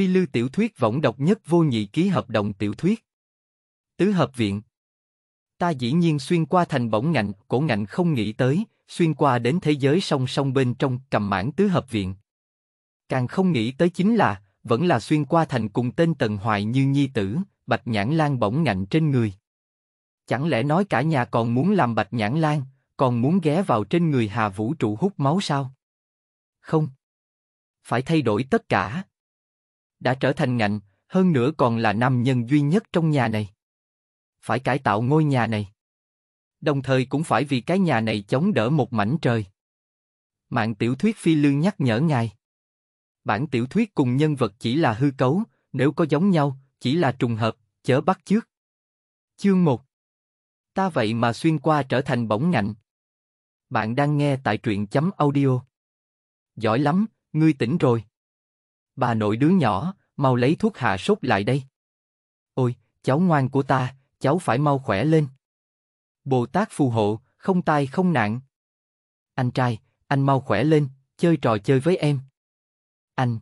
Phi Lưu tiểu thuyết võng độc nhất vô nhị ký hợp đồng tiểu thuyết. Tứ hợp viện. Ta dĩ nhiên xuyên qua thành bổng ngạnh, cổ ngạnh không nghĩ tới, xuyên qua đến thế giới song song bên trong cầm mãn tứ hợp viện. Càng không nghĩ tới chính là, vẫn là xuyên qua thành cùng tên Tần Hoài như nhi tử, Bạch Nhãn Lan bổng ngạnh trên người. Chẳng lẽ nói cả nhà còn muốn làm Bạch Nhãn Lan, còn muốn ghé vào trên người Hà Vũ trụ hút máu sao? Không. Phải thay đổi tất cả, đã trở thành ngạnh, hơn nữa còn là nam nhân duy nhất trong nhà này. Phải cải tạo ngôi nhà này. Đồng thời cũng phải vì cái nhà này chống đỡ một mảnh trời. Mạng tiểu thuyết phi lương nhắc nhở ngài. Bản tiểu thuyết cùng nhân vật chỉ là hư cấu, nếu có giống nhau, chỉ là trùng hợp, chớ bắt chước. Chương 1 Ta vậy mà xuyên qua trở thành bỗng ngạnh. Bạn đang nghe tại truyện chấm audio. Giỏi lắm, ngươi tỉnh rồi. Bà nội đứa nhỏ, mau lấy thuốc hạ sốt lại đây. Ôi, cháu ngoan của ta, cháu phải mau khỏe lên. Bồ Tát phù hộ, không tai không nạn. Anh trai, anh mau khỏe lên, chơi trò chơi với em. Anh.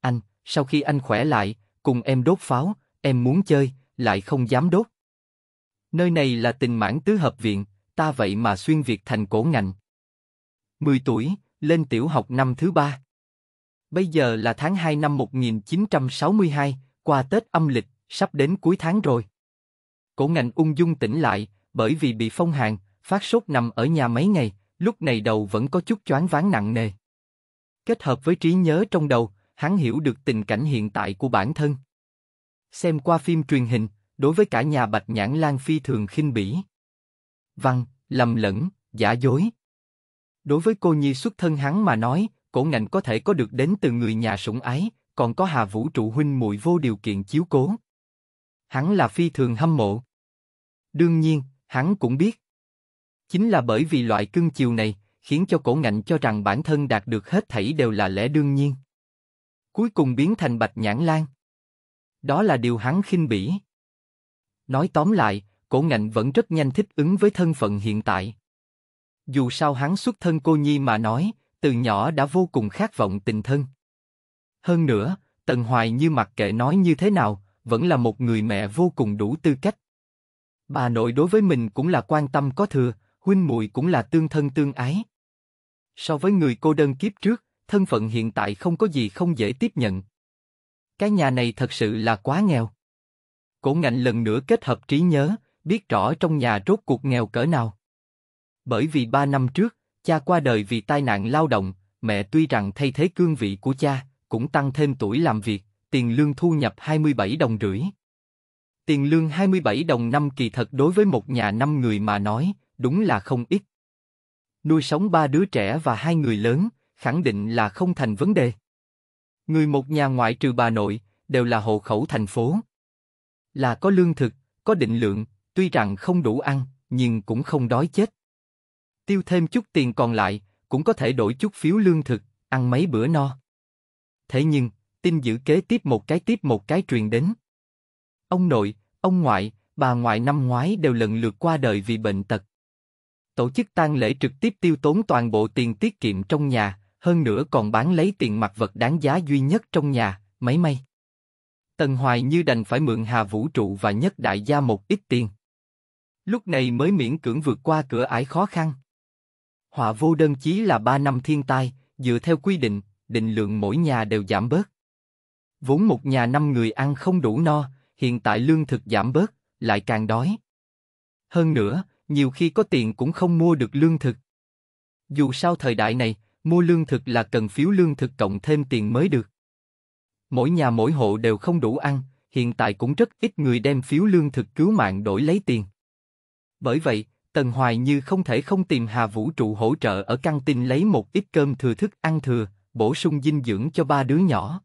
Anh, sau khi anh khỏe lại, cùng em đốt pháo, em muốn chơi, lại không dám đốt. Nơi này là tình mãn tứ hợp viện, ta vậy mà xuyên việt thành cổ ngành. 10 tuổi, lên tiểu học năm thứ ba. Bây giờ là tháng 2 năm 1962, qua Tết âm lịch, sắp đến cuối tháng rồi. Cổ ngành ung dung tỉnh lại, bởi vì bị phong hàn, phát sốt nằm ở nhà mấy ngày, lúc này đầu vẫn có chút choáng váng nặng nề. Kết hợp với trí nhớ trong đầu, hắn hiểu được tình cảnh hiện tại của bản thân. Xem qua phim truyền hình, đối với cả nhà Bạch Nhãn Lan phi thường khinh bỉ. Văn, lầm lẫn, giả dối. Đối với cô nhi xuất thân hắn mà nói, cổ ngành có thể có được đến từ người nhà sủng ái, còn có Hà Vũ trụ huynh muội vô điều kiện chiếu cố. Hắn là phi thường hâm mộ. Đương nhiên, hắn cũng biết. Chính là bởi vì loại cưng chiều này, khiến cho cổ ngạnh cho rằng bản thân đạt được hết thảy đều là lẽ đương nhiên. Cuối cùng biến thành bạch nhãn lan. Đó là điều hắn khinh bỉ. Nói tóm lại, cổ ngạnh vẫn rất nhanh thích ứng với thân phận hiện tại. Dù sao hắn xuất thân cô nhi mà nói, từ nhỏ đã vô cùng khát vọng tình thân. Hơn nữa, Tần Hoài như mặc kệ nói như thế nào, vẫn là một người mẹ vô cùng đủ tư cách. Bà nội đối với mình cũng là quan tâm có thừa, huynh muội cũng là tương thân tương ái. So với người cô đơn kiếp trước, thân phận hiện tại không có gì không dễ tiếp nhận. Cái nhà này thật sự là quá nghèo. Cổ ngạnh lần nữa kết hợp trí nhớ, biết rõ trong nhà rốt cuộc nghèo cỡ nào. Bởi vì ba năm trước, Cha qua đời vì tai nạn lao động, mẹ tuy rằng thay thế cương vị của cha, cũng tăng thêm tuổi làm việc, tiền lương thu nhập 27 đồng rưỡi. Tiền lương 27 đồng năm kỳ thật đối với một nhà năm người mà nói, đúng là không ít. Nuôi sống ba đứa trẻ và hai người lớn, khẳng định là không thành vấn đề. Người một nhà ngoại trừ bà nội, đều là hộ khẩu thành phố. Là có lương thực, có định lượng, tuy rằng không đủ ăn, nhưng cũng không đói chết tiêu thêm chút tiền còn lại, cũng có thể đổi chút phiếu lương thực, ăn mấy bữa no. Thế nhưng, tin dữ kế tiếp một cái tiếp một cái truyền đến. Ông nội, ông ngoại, bà ngoại năm ngoái đều lần lượt qua đời vì bệnh tật. Tổ chức tang lễ trực tiếp tiêu tốn toàn bộ tiền tiết kiệm trong nhà, hơn nữa còn bán lấy tiền mặt vật đáng giá duy nhất trong nhà, máy may. Tần Hoài như đành phải mượn Hà Vũ trụ và nhất đại gia một ít tiền. Lúc này mới miễn cưỡng vượt qua cửa ải khó khăn. Họa vô đơn chí là 3 năm thiên tai, dựa theo quy định, định lượng mỗi nhà đều giảm bớt. Vốn một nhà năm người ăn không đủ no, hiện tại lương thực giảm bớt, lại càng đói. Hơn nữa, nhiều khi có tiền cũng không mua được lương thực. Dù sao thời đại này, mua lương thực là cần phiếu lương thực cộng thêm tiền mới được. Mỗi nhà mỗi hộ đều không đủ ăn, hiện tại cũng rất ít người đem phiếu lương thực cứu mạng đổi lấy tiền. Bởi vậy, Tần Hoài Như không thể không tìm Hà Vũ Trụ hỗ trợ ở căng tin lấy một ít cơm thừa thức ăn thừa, bổ sung dinh dưỡng cho ba đứa nhỏ.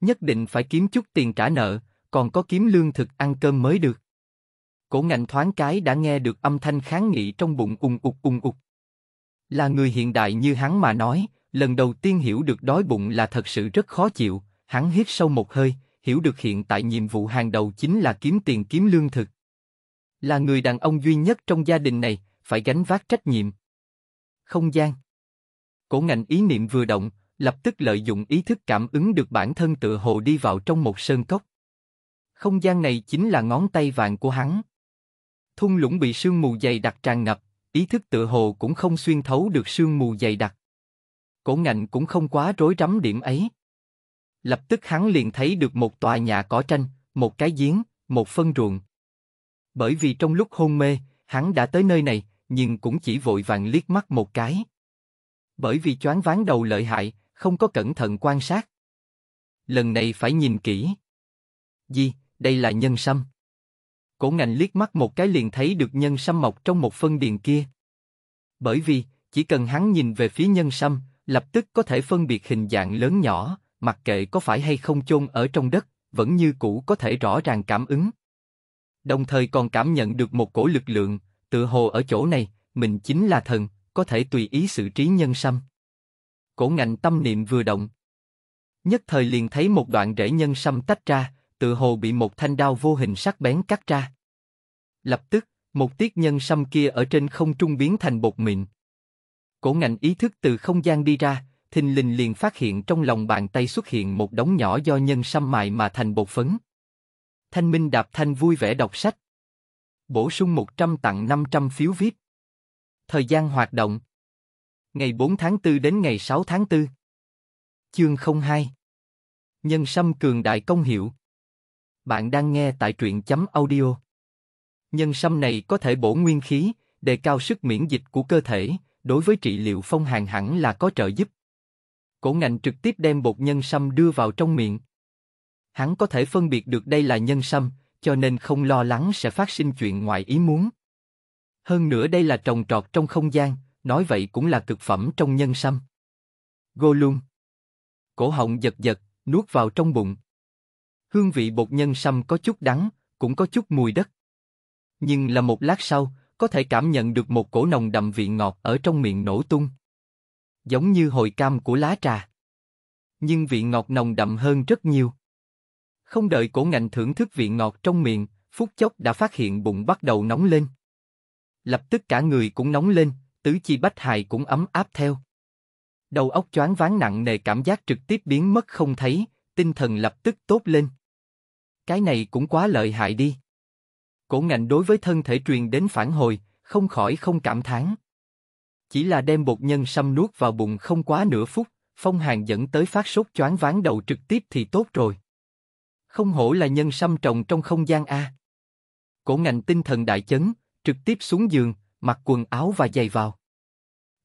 Nhất định phải kiếm chút tiền trả nợ, còn có kiếm lương thực ăn cơm mới được. Cổ ngành thoáng cái đã nghe được âm thanh kháng nghị trong bụng ùng ục ùng ục. Là người hiện đại như hắn mà nói, lần đầu tiên hiểu được đói bụng là thật sự rất khó chịu, hắn hít sâu một hơi, hiểu được hiện tại nhiệm vụ hàng đầu chính là kiếm tiền kiếm lương thực. Là người đàn ông duy nhất trong gia đình này, phải gánh vác trách nhiệm. Không gian Cổ ngành ý niệm vừa động, lập tức lợi dụng ý thức cảm ứng được bản thân tự hồ đi vào trong một sơn cốc. Không gian này chính là ngón tay vàng của hắn. Thung lũng bị sương mù dày đặc tràn ngập, ý thức tự hồ cũng không xuyên thấu được sương mù dày đặc. Cổ ngành cũng không quá rối rắm điểm ấy. Lập tức hắn liền thấy được một tòa nhà cỏ tranh, một cái giếng, một phân ruộng bởi vì trong lúc hôn mê, hắn đã tới nơi này, nhưng cũng chỉ vội vàng liếc mắt một cái. Bởi vì choáng váng đầu lợi hại, không có cẩn thận quan sát. Lần này phải nhìn kỹ. Gì, đây là nhân sâm. Cổ ngành liếc mắt một cái liền thấy được nhân sâm mọc trong một phân điền kia. Bởi vì, chỉ cần hắn nhìn về phía nhân sâm, lập tức có thể phân biệt hình dạng lớn nhỏ, mặc kệ có phải hay không chôn ở trong đất, vẫn như cũ có thể rõ ràng cảm ứng đồng thời còn cảm nhận được một cổ lực lượng, tự hồ ở chỗ này, mình chính là thần, có thể tùy ý sự trí nhân sâm. Cổ ngạnh tâm niệm vừa động. Nhất thời liền thấy một đoạn rễ nhân sâm tách ra, tự hồ bị một thanh đao vô hình sắc bén cắt ra. Lập tức, một tiết nhân sâm kia ở trên không trung biến thành bột mịn. Cổ ngạnh ý thức từ không gian đi ra, thình lình liền phát hiện trong lòng bàn tay xuất hiện một đống nhỏ do nhân sâm mài mà thành bột phấn. Thanh Minh Đạp Thanh vui vẻ đọc sách. Bổ sung 100 tặng 500 phiếu viết. Thời gian hoạt động. Ngày 4 tháng 4 đến ngày 6 tháng 4. Chương 02. Nhân sâm cường đại công hiệu. Bạn đang nghe tại truyện chấm audio. Nhân sâm này có thể bổ nguyên khí, đề cao sức miễn dịch của cơ thể, đối với trị liệu phong hàn hẳn là có trợ giúp. Cổ ngành trực tiếp đem bột nhân sâm đưa vào trong miệng. Hắn có thể phân biệt được đây là nhân sâm, cho nên không lo lắng sẽ phát sinh chuyện ngoài ý muốn. Hơn nữa đây là trồng trọt trong không gian, nói vậy cũng là cực phẩm trong nhân sâm. Golum. Cổ họng giật giật, nuốt vào trong bụng. Hương vị bột nhân sâm có chút đắng, cũng có chút mùi đất. Nhưng là một lát sau, có thể cảm nhận được một cổ nồng đậm vị ngọt ở trong miệng nổ tung. Giống như hồi cam của lá trà. Nhưng vị ngọt nồng đậm hơn rất nhiều. Không đợi cổ ngành thưởng thức vị ngọt trong miệng, phút chốc đã phát hiện bụng bắt đầu nóng lên. Lập tức cả người cũng nóng lên, tứ chi bách hài cũng ấm áp theo. Đầu óc choáng váng nặng nề cảm giác trực tiếp biến mất không thấy, tinh thần lập tức tốt lên. Cái này cũng quá lợi hại đi. Cổ ngành đối với thân thể truyền đến phản hồi, không khỏi không cảm thán. Chỉ là đem bột nhân xâm nuốt vào bụng không quá nửa phút, phong hàng dẫn tới phát sốt choáng váng đầu trực tiếp thì tốt rồi. Không hổ là nhân sâm trồng trong không gian A. Cổ ngành tinh thần đại chấn, trực tiếp xuống giường, mặc quần áo và giày vào.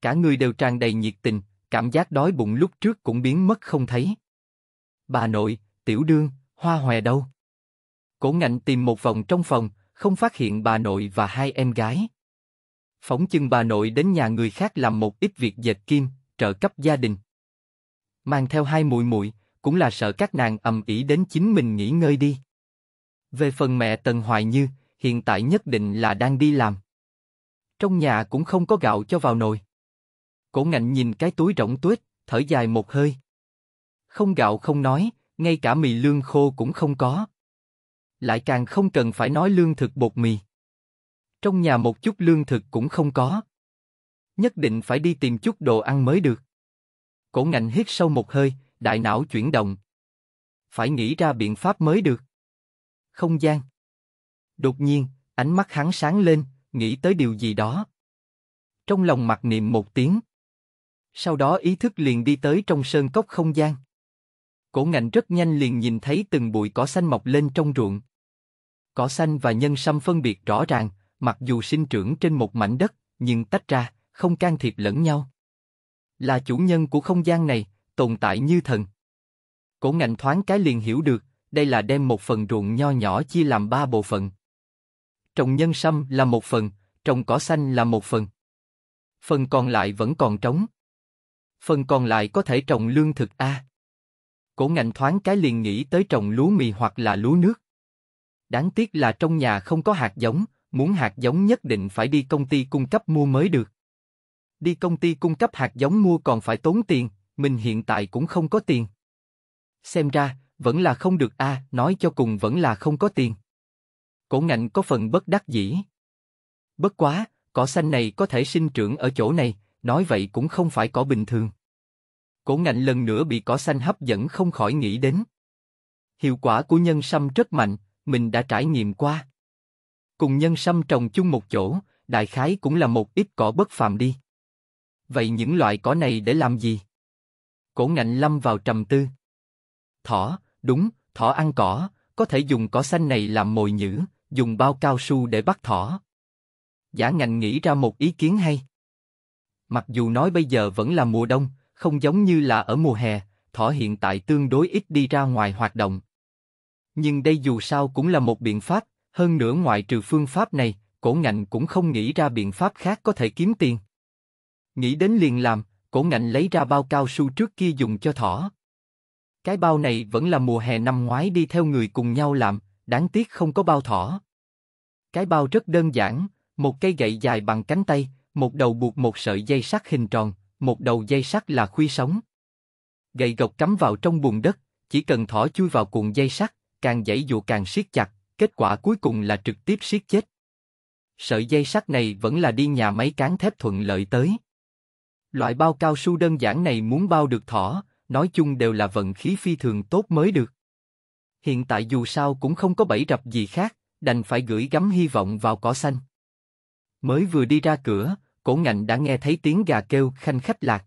Cả người đều tràn đầy nhiệt tình, cảm giác đói bụng lúc trước cũng biến mất không thấy. Bà nội, tiểu đương, hoa hòe đâu? Cổ ngạnh tìm một vòng trong phòng, không phát hiện bà nội và hai em gái. Phóng chừng bà nội đến nhà người khác làm một ít việc dệt kim, trợ cấp gia đình. Mang theo hai muội muội, cũng là sợ các nàng ầm ĩ đến chính mình nghỉ ngơi đi. Về phần mẹ Tần Hoài Như, hiện tại nhất định là đang đi làm. Trong nhà cũng không có gạo cho vào nồi. Cổ ngạnh nhìn cái túi rỗng tuyết, thở dài một hơi. Không gạo không nói, ngay cả mì lương khô cũng không có. Lại càng không cần phải nói lương thực bột mì. Trong nhà một chút lương thực cũng không có. Nhất định phải đi tìm chút đồ ăn mới được. Cổ ngạnh hít sâu một hơi, đại não chuyển động. Phải nghĩ ra biện pháp mới được. Không gian. Đột nhiên, ánh mắt hắn sáng lên, nghĩ tới điều gì đó. Trong lòng mặc niệm một tiếng. Sau đó ý thức liền đi tới trong sơn cốc không gian. Cổ ngạnh rất nhanh liền nhìn thấy từng bụi cỏ xanh mọc lên trong ruộng. Cỏ xanh và nhân sâm phân biệt rõ ràng, mặc dù sinh trưởng trên một mảnh đất, nhưng tách ra, không can thiệp lẫn nhau. Là chủ nhân của không gian này, tồn tại như thần. Cổ ngành thoáng cái liền hiểu được, đây là đem một phần ruộng nho nhỏ chia làm ba bộ phận. Trồng nhân sâm là một phần, trồng cỏ xanh là một phần. Phần còn lại vẫn còn trống. Phần còn lại có thể trồng lương thực A. Cổ ngành thoáng cái liền nghĩ tới trồng lúa mì hoặc là lúa nước. Đáng tiếc là trong nhà không có hạt giống, muốn hạt giống nhất định phải đi công ty cung cấp mua mới được. Đi công ty cung cấp hạt giống mua còn phải tốn tiền, mình hiện tại cũng không có tiền. Xem ra, vẫn là không được a, à, nói cho cùng vẫn là không có tiền. Cổ ngạnh có phần bất đắc dĩ. Bất quá, cỏ xanh này có thể sinh trưởng ở chỗ này, nói vậy cũng không phải cỏ bình thường. Cổ ngạnh lần nữa bị cỏ xanh hấp dẫn không khỏi nghĩ đến. Hiệu quả của nhân sâm rất mạnh, mình đã trải nghiệm qua. Cùng nhân sâm trồng chung một chỗ, đại khái cũng là một ít cỏ bất phàm đi. Vậy những loại cỏ này để làm gì? Cổ ngạnh lâm vào trầm tư. Thỏ, đúng, thỏ ăn cỏ, có thể dùng cỏ xanh này làm mồi nhữ, dùng bao cao su để bắt thỏ. Giả ngành nghĩ ra một ý kiến hay. Mặc dù nói bây giờ vẫn là mùa đông, không giống như là ở mùa hè, thỏ hiện tại tương đối ít đi ra ngoài hoạt động. Nhưng đây dù sao cũng là một biện pháp, hơn nữa ngoại trừ phương pháp này, cổ ngành cũng không nghĩ ra biện pháp khác có thể kiếm tiền. Nghĩ đến liền làm. Cổ ngạnh lấy ra bao cao su trước kia dùng cho thỏ. Cái bao này vẫn là mùa hè năm ngoái đi theo người cùng nhau làm, đáng tiếc không có bao thỏ. Cái bao rất đơn giản, một cây gậy dài bằng cánh tay, một đầu buộc một sợi dây sắt hình tròn, một đầu dây sắt là khuy sống. Gậy gộc cắm vào trong bùn đất, chỉ cần thỏ chui vào cuộn dây sắt, càng dãy dù càng siết chặt, kết quả cuối cùng là trực tiếp siết chết. Sợi dây sắt này vẫn là đi nhà máy cán thép thuận lợi tới. Loại bao cao su đơn giản này muốn bao được thỏ, nói chung đều là vận khí phi thường tốt mới được. Hiện tại dù sao cũng không có bẫy rập gì khác, đành phải gửi gắm hy vọng vào cỏ xanh. Mới vừa đi ra cửa, cổ ngạnh đã nghe thấy tiếng gà kêu khanh khách lạc.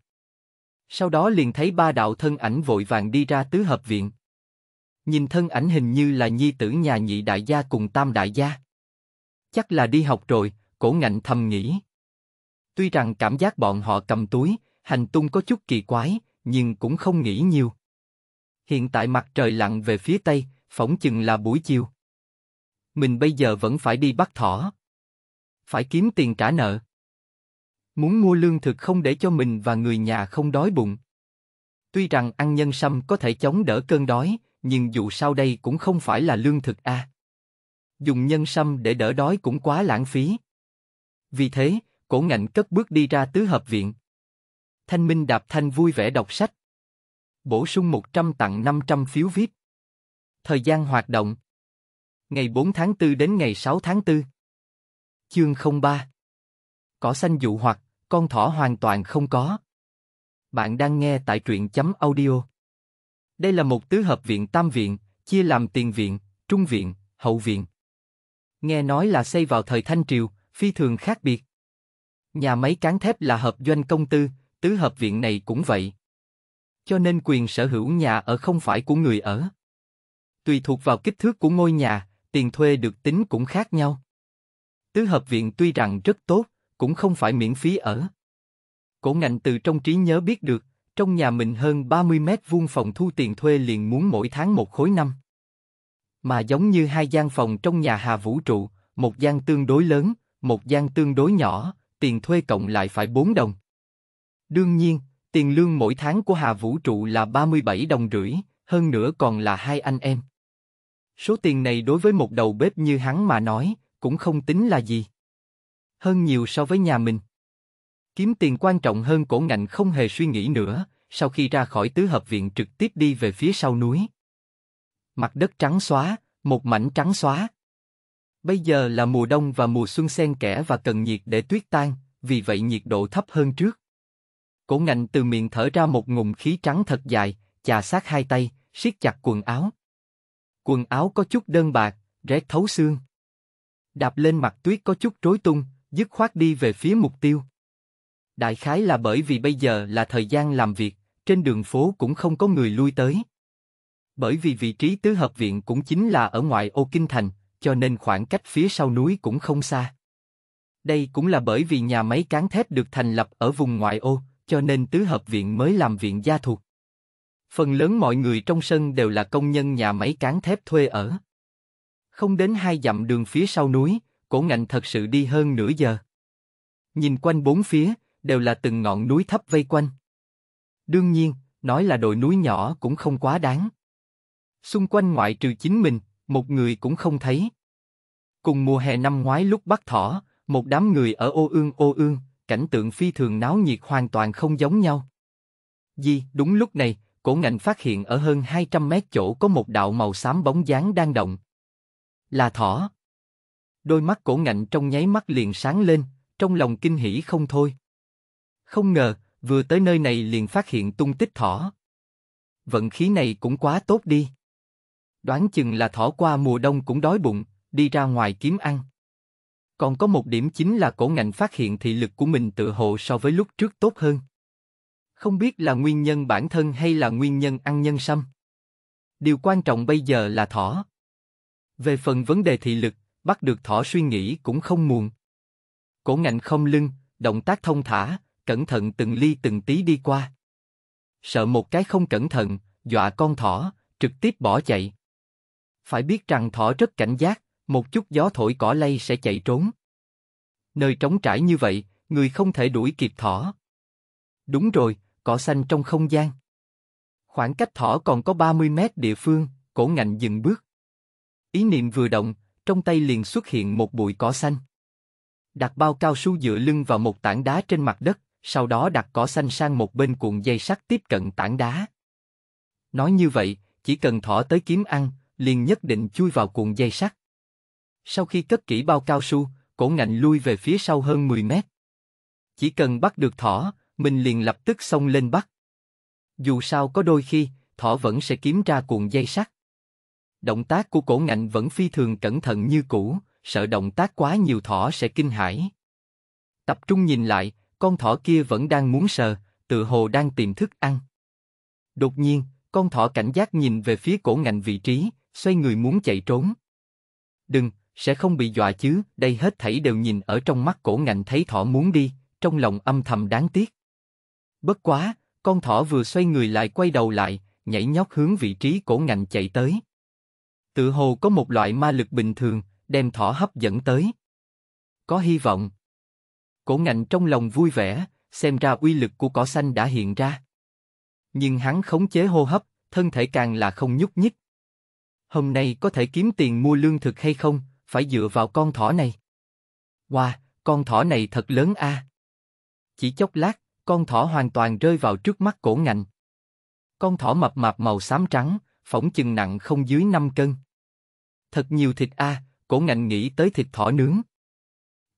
Sau đó liền thấy ba đạo thân ảnh vội vàng đi ra tứ hợp viện. Nhìn thân ảnh hình như là nhi tử nhà nhị đại gia cùng tam đại gia. Chắc là đi học rồi, cổ ngạnh thầm nghĩ. Tuy rằng cảm giác bọn họ cầm túi, hành tung có chút kỳ quái, nhưng cũng không nghĩ nhiều. Hiện tại mặt trời lặn về phía tây, phỏng chừng là buổi chiều. Mình bây giờ vẫn phải đi bắt thỏ. Phải kiếm tiền trả nợ. Muốn mua lương thực không để cho mình và người nhà không đói bụng. Tuy rằng ăn nhân sâm có thể chống đỡ cơn đói, nhưng dù sao đây cũng không phải là lương thực a. À. Dùng nhân sâm để đỡ đói cũng quá lãng phí. Vì thế, Cổ ngạnh cất bước đi ra tứ hợp viện. Thanh Minh đạp thanh vui vẻ đọc sách. Bổ sung 100 tặng 500 phiếu viết Thời gian hoạt động. Ngày 4 tháng 4 đến ngày 6 tháng 4. Chương 03. Cỏ xanh dụ hoặc, con thỏ hoàn toàn không có. Bạn đang nghe tại truyện chấm audio. Đây là một tứ hợp viện tam viện, chia làm tiền viện, trung viện, hậu viện. Nghe nói là xây vào thời Thanh Triều, phi thường khác biệt. Nhà máy cán thép là hợp doanh công tư, tứ hợp viện này cũng vậy. Cho nên quyền sở hữu nhà ở không phải của người ở. Tùy thuộc vào kích thước của ngôi nhà, tiền thuê được tính cũng khác nhau. Tứ hợp viện tuy rằng rất tốt, cũng không phải miễn phí ở. Cổ ngành từ trong trí nhớ biết được, trong nhà mình hơn 30 mét vuông phòng thu tiền thuê liền muốn mỗi tháng một khối năm. Mà giống như hai gian phòng trong nhà Hà Vũ Trụ, một gian tương đối lớn, một gian tương đối nhỏ, tiền thuê cộng lại phải 4 đồng. Đương nhiên, tiền lương mỗi tháng của Hà Vũ Trụ là 37 đồng rưỡi, hơn nữa còn là hai anh em. Số tiền này đối với một đầu bếp như hắn mà nói, cũng không tính là gì. Hơn nhiều so với nhà mình. Kiếm tiền quan trọng hơn cổ ngạnh không hề suy nghĩ nữa, sau khi ra khỏi tứ hợp viện trực tiếp đi về phía sau núi. Mặt đất trắng xóa, một mảnh trắng xóa. Bây giờ là mùa đông và mùa xuân xen kẽ và cần nhiệt để tuyết tan, vì vậy nhiệt độ thấp hơn trước. Cổ ngạnh từ miệng thở ra một ngụm khí trắng thật dài, chà sát hai tay, siết chặt quần áo. Quần áo có chút đơn bạc, rét thấu xương. Đạp lên mặt tuyết có chút rối tung, dứt khoát đi về phía mục tiêu. Đại khái là bởi vì bây giờ là thời gian làm việc, trên đường phố cũng không có người lui tới. Bởi vì vị trí tứ hợp viện cũng chính là ở ngoại ô kinh thành, cho nên khoảng cách phía sau núi cũng không xa. Đây cũng là bởi vì nhà máy cán thép được thành lập ở vùng ngoại ô, cho nên tứ hợp viện mới làm viện gia thuộc. Phần lớn mọi người trong sân đều là công nhân nhà máy cán thép thuê ở. Không đến hai dặm đường phía sau núi, cổ ngạnh thật sự đi hơn nửa giờ. Nhìn quanh bốn phía, đều là từng ngọn núi thấp vây quanh. Đương nhiên, nói là đồi núi nhỏ cũng không quá đáng. Xung quanh ngoại trừ chính mình, một người cũng không thấy. Cùng mùa hè năm ngoái lúc bắt thỏ, một đám người ở ô ương ô ương, cảnh tượng phi thường náo nhiệt hoàn toàn không giống nhau. Di, đúng lúc này, cổ ngạnh phát hiện ở hơn 200 mét chỗ có một đạo màu xám bóng dáng đang động. Là thỏ. Đôi mắt cổ ngạnh trong nháy mắt liền sáng lên, trong lòng kinh hỉ không thôi. Không ngờ, vừa tới nơi này liền phát hiện tung tích thỏ. Vận khí này cũng quá tốt đi đoán chừng là thỏ qua mùa đông cũng đói bụng, đi ra ngoài kiếm ăn. Còn có một điểm chính là cổ ngành phát hiện thị lực của mình tự hộ so với lúc trước tốt hơn. Không biết là nguyên nhân bản thân hay là nguyên nhân ăn nhân sâm. Điều quan trọng bây giờ là thỏ. Về phần vấn đề thị lực, bắt được thỏ suy nghĩ cũng không muộn. Cổ ngạnh không lưng, động tác thông thả, cẩn thận từng ly từng tí đi qua. Sợ một cái không cẩn thận, dọa con thỏ, trực tiếp bỏ chạy. Phải biết rằng thỏ rất cảnh giác, một chút gió thổi cỏ lay sẽ chạy trốn. Nơi trống trải như vậy, người không thể đuổi kịp thỏ. Đúng rồi, cỏ xanh trong không gian. Khoảng cách thỏ còn có 30 mét địa phương, cổ ngạnh dừng bước. Ý niệm vừa động, trong tay liền xuất hiện một bụi cỏ xanh. Đặt bao cao su dựa lưng vào một tảng đá trên mặt đất, sau đó đặt cỏ xanh sang một bên cuộn dây sắt tiếp cận tảng đá. Nói như vậy, chỉ cần thỏ tới kiếm ăn, liền nhất định chui vào cuộn dây sắt. Sau khi cất kỹ bao cao su, cổ ngạnh lui về phía sau hơn 10 mét. Chỉ cần bắt được thỏ, mình liền lập tức xông lên bắt. Dù sao có đôi khi, thỏ vẫn sẽ kiếm ra cuộn dây sắt. Động tác của cổ ngạnh vẫn phi thường cẩn thận như cũ, sợ động tác quá nhiều thỏ sẽ kinh hãi. Tập trung nhìn lại, con thỏ kia vẫn đang muốn sờ, tự hồ đang tìm thức ăn. Đột nhiên, con thỏ cảnh giác nhìn về phía cổ ngạnh vị trí, xoay người muốn chạy trốn. Đừng, sẽ không bị dọa chứ, đây hết thảy đều nhìn ở trong mắt cổ ngành thấy thỏ muốn đi, trong lòng âm thầm đáng tiếc. Bất quá, con thỏ vừa xoay người lại quay đầu lại, nhảy nhót hướng vị trí cổ ngành chạy tới. Tự hồ có một loại ma lực bình thường, đem thỏ hấp dẫn tới. Có hy vọng. Cổ ngành trong lòng vui vẻ, xem ra uy lực của cỏ xanh đã hiện ra. Nhưng hắn khống chế hô hấp, thân thể càng là không nhúc nhích, hôm nay có thể kiếm tiền mua lương thực hay không, phải dựa vào con thỏ này. Wow, con thỏ này thật lớn a. À. Chỉ chốc lát, con thỏ hoàn toàn rơi vào trước mắt cổ ngạnh. Con thỏ mập mạp màu xám trắng, phỏng chừng nặng không dưới 5 cân. Thật nhiều thịt a, à, cổ ngạnh nghĩ tới thịt thỏ nướng.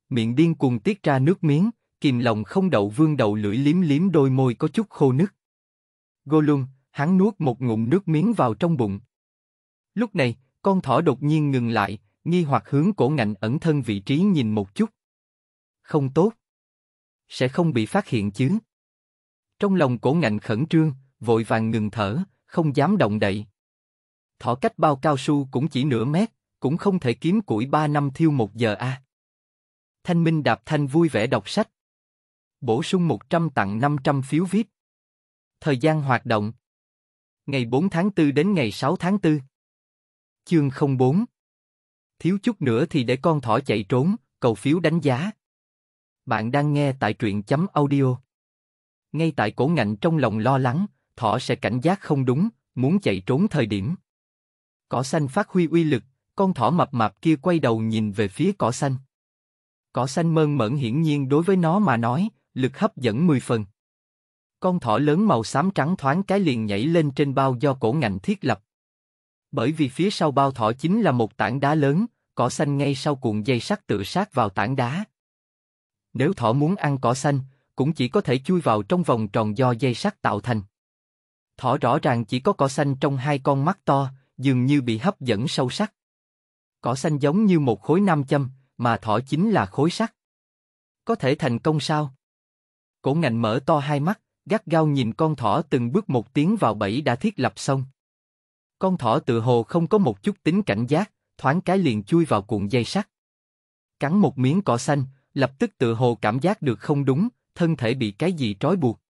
Miệng điên cuồng tiết ra nước miếng, kìm lòng không đậu vương đầu lưỡi liếm liếm đôi môi có chút khô nứt. Gollum, hắn nuốt một ngụm nước miếng vào trong bụng. Lúc này, con thỏ đột nhiên ngừng lại, nghi hoặc hướng cổ ngạnh ẩn thân vị trí nhìn một chút. Không tốt. Sẽ không bị phát hiện chứ. Trong lòng cổ ngạnh khẩn trương, vội vàng ngừng thở, không dám động đậy. Thỏ cách bao cao su cũng chỉ nửa mét, cũng không thể kiếm củi ba năm thiêu một giờ a. À. Thanh Minh Đạp Thanh vui vẻ đọc sách. Bổ sung 100 tặng 500 phiếu VIP. Thời gian hoạt động. Ngày 4 tháng 4 đến ngày 6 tháng 4. Chương 04 Thiếu chút nữa thì để con thỏ chạy trốn, cầu phiếu đánh giá. Bạn đang nghe tại truyện chấm audio. Ngay tại cổ ngạnh trong lòng lo lắng, thỏ sẽ cảnh giác không đúng, muốn chạy trốn thời điểm. Cỏ xanh phát huy uy lực, con thỏ mập mạp kia quay đầu nhìn về phía cỏ xanh. Cỏ xanh mơn mởn hiển nhiên đối với nó mà nói, lực hấp dẫn 10 phần. Con thỏ lớn màu xám trắng thoáng cái liền nhảy lên trên bao do cổ ngạnh thiết lập bởi vì phía sau bao thỏ chính là một tảng đá lớn, cỏ xanh ngay sau cuộn dây sắt tựa sát vào tảng đá. Nếu thỏ muốn ăn cỏ xanh, cũng chỉ có thể chui vào trong vòng tròn do dây sắt tạo thành. Thỏ rõ ràng chỉ có cỏ xanh trong hai con mắt to, dường như bị hấp dẫn sâu sắc. Cỏ xanh giống như một khối nam châm, mà thỏ chính là khối sắt. Có thể thành công sao? Cổ ngạnh mở to hai mắt, gắt gao nhìn con thỏ từng bước một tiếng vào bẫy đã thiết lập xong. Con thỏ tự hồ không có một chút tính cảnh giác, thoáng cái liền chui vào cuộn dây sắt. Cắn một miếng cỏ xanh, lập tức tự hồ cảm giác được không đúng, thân thể bị cái gì trói buộc.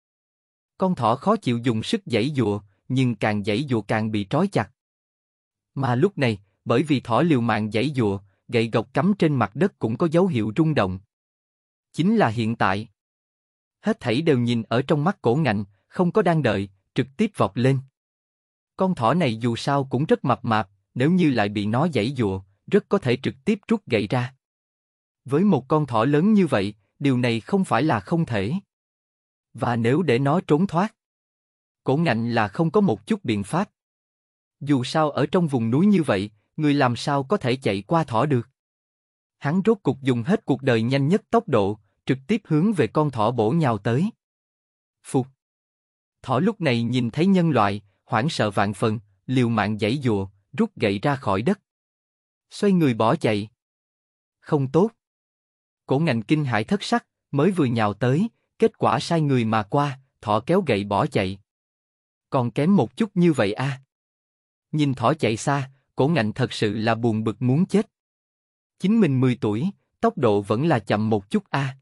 Con thỏ khó chịu dùng sức giãy dụa, nhưng càng giãy dụa càng bị trói chặt. Mà lúc này, bởi vì thỏ liều mạng giãy dụa, gậy gộc cắm trên mặt đất cũng có dấu hiệu rung động. Chính là hiện tại. Hết thảy đều nhìn ở trong mắt cổ ngạnh, không có đang đợi, trực tiếp vọt lên. Con thỏ này dù sao cũng rất mập mạp, nếu như lại bị nó giãy dụa, rất có thể trực tiếp rút gậy ra. Với một con thỏ lớn như vậy, điều này không phải là không thể. Và nếu để nó trốn thoát, cổ ngạnh là không có một chút biện pháp. Dù sao ở trong vùng núi như vậy, người làm sao có thể chạy qua thỏ được. Hắn rốt cục dùng hết cuộc đời nhanh nhất tốc độ, trực tiếp hướng về con thỏ bổ nhào tới. Phục. Thỏ lúc này nhìn thấy nhân loại, hoảng sợ vạn phần, liều mạng giãy dùa, rút gậy ra khỏi đất. Xoay người bỏ chạy. Không tốt. Cổ ngành kinh hải thất sắc, mới vừa nhào tới, kết quả sai người mà qua, thỏ kéo gậy bỏ chạy. Còn kém một chút như vậy a. À. Nhìn thỏ chạy xa, cổ ngành thật sự là buồn bực muốn chết. Chính mình 10 tuổi, tốc độ vẫn là chậm một chút a. À.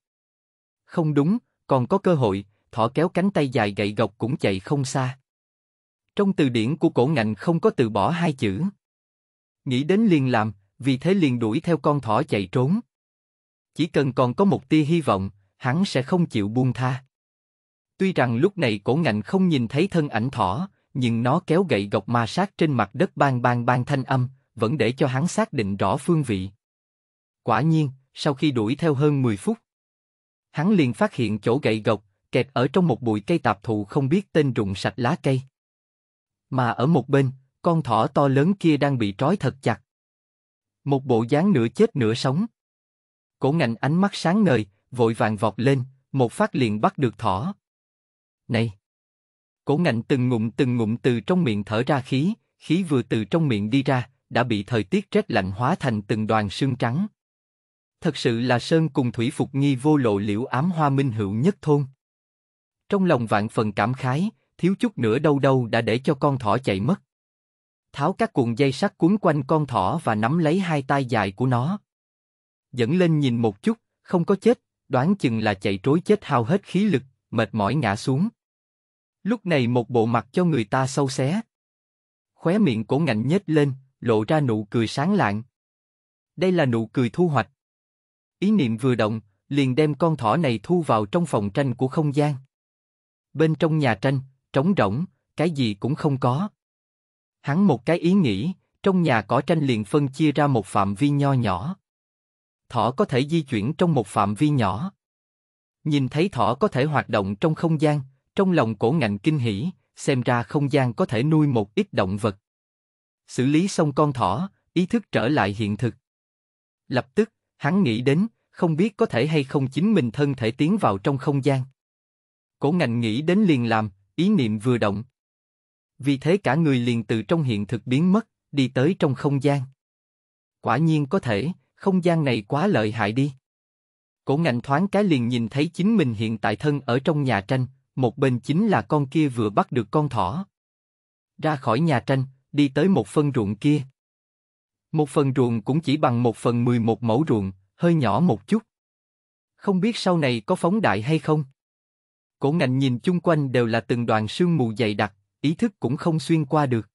Không đúng, còn có cơ hội, thỏ kéo cánh tay dài gậy gộc cũng chạy không xa. Trong từ điển của cổ ngạnh không có từ bỏ hai chữ. Nghĩ đến liền làm, vì thế liền đuổi theo con thỏ chạy trốn. Chỉ cần còn có một tia hy vọng, hắn sẽ không chịu buông tha. Tuy rằng lúc này cổ ngạnh không nhìn thấy thân ảnh thỏ, nhưng nó kéo gậy gọc ma sát trên mặt đất bang bang bang thanh âm, vẫn để cho hắn xác định rõ phương vị. Quả nhiên, sau khi đuổi theo hơn 10 phút, hắn liền phát hiện chỗ gậy gọc kẹt ở trong một bụi cây tạp thụ không biết tên rụng sạch lá cây. Mà ở một bên, con thỏ to lớn kia đang bị trói thật chặt. Một bộ dáng nửa chết nửa sống. Cổ ngành ánh mắt sáng ngời, vội vàng vọt lên, một phát liền bắt được thỏ. Này! Cổ ngành từng ngụm từng ngụm từ trong miệng thở ra khí, khí vừa từ trong miệng đi ra, đã bị thời tiết rét lạnh hóa thành từng đoàn sương trắng. Thật sự là Sơn cùng Thủy Phục Nghi vô lộ liễu ám hoa minh hữu nhất thôn. Trong lòng vạn phần cảm khái, thiếu chút nữa đâu đâu đã để cho con thỏ chạy mất. Tháo các cuộn dây sắt cuốn quanh con thỏ và nắm lấy hai tay dài của nó. Dẫn lên nhìn một chút, không có chết, đoán chừng là chạy trối chết hao hết khí lực, mệt mỏi ngã xuống. Lúc này một bộ mặt cho người ta sâu xé. Khóe miệng cổ ngạnh nhếch lên, lộ ra nụ cười sáng lạng. Đây là nụ cười thu hoạch. Ý niệm vừa động, liền đem con thỏ này thu vào trong phòng tranh của không gian. Bên trong nhà tranh, trống rỗng, cái gì cũng không có. Hắn một cái ý nghĩ, trong nhà cỏ tranh liền phân chia ra một phạm vi nho nhỏ. Thỏ có thể di chuyển trong một phạm vi nhỏ. Nhìn thấy thỏ có thể hoạt động trong không gian, trong lòng cổ ngạnh kinh hỉ, xem ra không gian có thể nuôi một ít động vật. Xử lý xong con thỏ, ý thức trở lại hiện thực. Lập tức, hắn nghĩ đến, không biết có thể hay không chính mình thân thể tiến vào trong không gian. Cổ ngành nghĩ đến liền làm, ý niệm vừa động. Vì thế cả người liền từ trong hiện thực biến mất, đi tới trong không gian. Quả nhiên có thể, không gian này quá lợi hại đi. Cổ ngành thoáng cái liền nhìn thấy chính mình hiện tại thân ở trong nhà tranh, một bên chính là con kia vừa bắt được con thỏ. Ra khỏi nhà tranh, đi tới một phân ruộng kia. Một phần ruộng cũng chỉ bằng một phần mười một mẫu ruộng, hơi nhỏ một chút. Không biết sau này có phóng đại hay không? Cổ ngạnh nhìn chung quanh đều là từng đoàn sương mù dày đặc, ý thức cũng không xuyên qua được.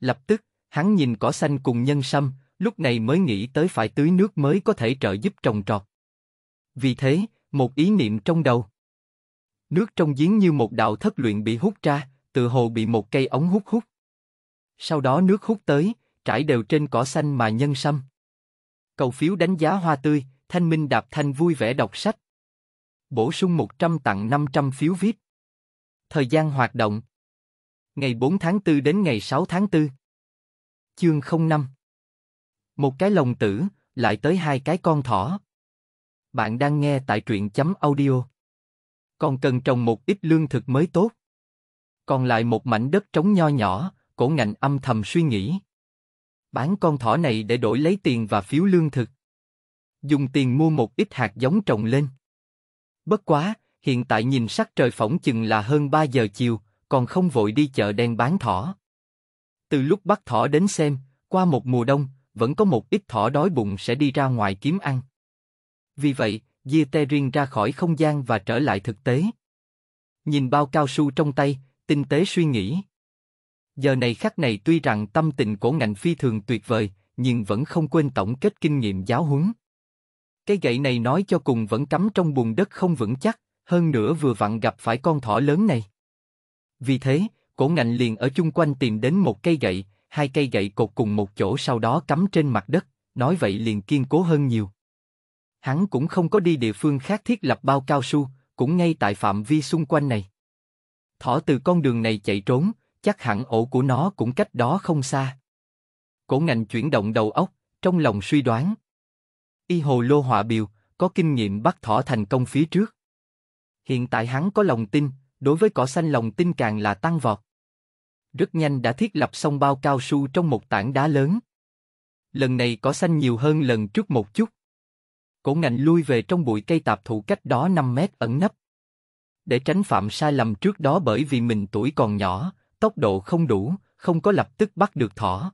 Lập tức, hắn nhìn cỏ xanh cùng nhân sâm, lúc này mới nghĩ tới phải tưới nước mới có thể trợ giúp trồng trọt. Vì thế, một ý niệm trong đầu. Nước trong giếng như một đạo thất luyện bị hút ra, tự hồ bị một cây ống hút hút. Sau đó nước hút tới, trải đều trên cỏ xanh mà nhân sâm. Cầu phiếu đánh giá hoa tươi, thanh minh đạp thanh vui vẻ đọc sách, Bổ sung 100 tặng 500 phiếu VIP. Thời gian hoạt động Ngày 4 tháng 4 đến ngày 6 tháng 4 Chương 05 Một cái lồng tử, lại tới hai cái con thỏ. Bạn đang nghe tại truyện chấm audio. Còn cần trồng một ít lương thực mới tốt. Còn lại một mảnh đất trống nho nhỏ, cổ ngành âm thầm suy nghĩ. Bán con thỏ này để đổi lấy tiền và phiếu lương thực. Dùng tiền mua một ít hạt giống trồng lên. Bất quá, hiện tại nhìn sắc trời phỏng chừng là hơn 3 giờ chiều, còn không vội đi chợ đen bán thỏ. Từ lúc bắt thỏ đến xem, qua một mùa đông, vẫn có một ít thỏ đói bụng sẽ đi ra ngoài kiếm ăn. Vì vậy, Diê ra khỏi không gian và trở lại thực tế. Nhìn bao cao su trong tay, tinh tế suy nghĩ. Giờ này khắc này tuy rằng tâm tình của ngành phi thường tuyệt vời, nhưng vẫn không quên tổng kết kinh nghiệm giáo huấn. Cái gậy này nói cho cùng vẫn cắm trong bùn đất không vững chắc, hơn nữa vừa vặn gặp phải con thỏ lớn này. Vì thế, cổ ngạnh liền ở chung quanh tìm đến một cây gậy, hai cây gậy cột cùng một chỗ sau đó cắm trên mặt đất, nói vậy liền kiên cố hơn nhiều. Hắn cũng không có đi địa phương khác thiết lập bao cao su, cũng ngay tại phạm vi xung quanh này. Thỏ từ con đường này chạy trốn, chắc hẳn ổ của nó cũng cách đó không xa. Cổ ngành chuyển động đầu óc, trong lòng suy đoán, Y hồ lô họa biểu có kinh nghiệm bắt thỏ thành công phía trước. Hiện tại hắn có lòng tin, đối với cỏ xanh lòng tin càng là tăng vọt. Rất nhanh đã thiết lập xong bao cao su trong một tảng đá lớn. Lần này cỏ xanh nhiều hơn lần trước một chút. Cổ ngành lui về trong bụi cây tạp thụ cách đó 5 mét ẩn nấp. Để tránh phạm sai lầm trước đó bởi vì mình tuổi còn nhỏ, tốc độ không đủ, không có lập tức bắt được thỏ.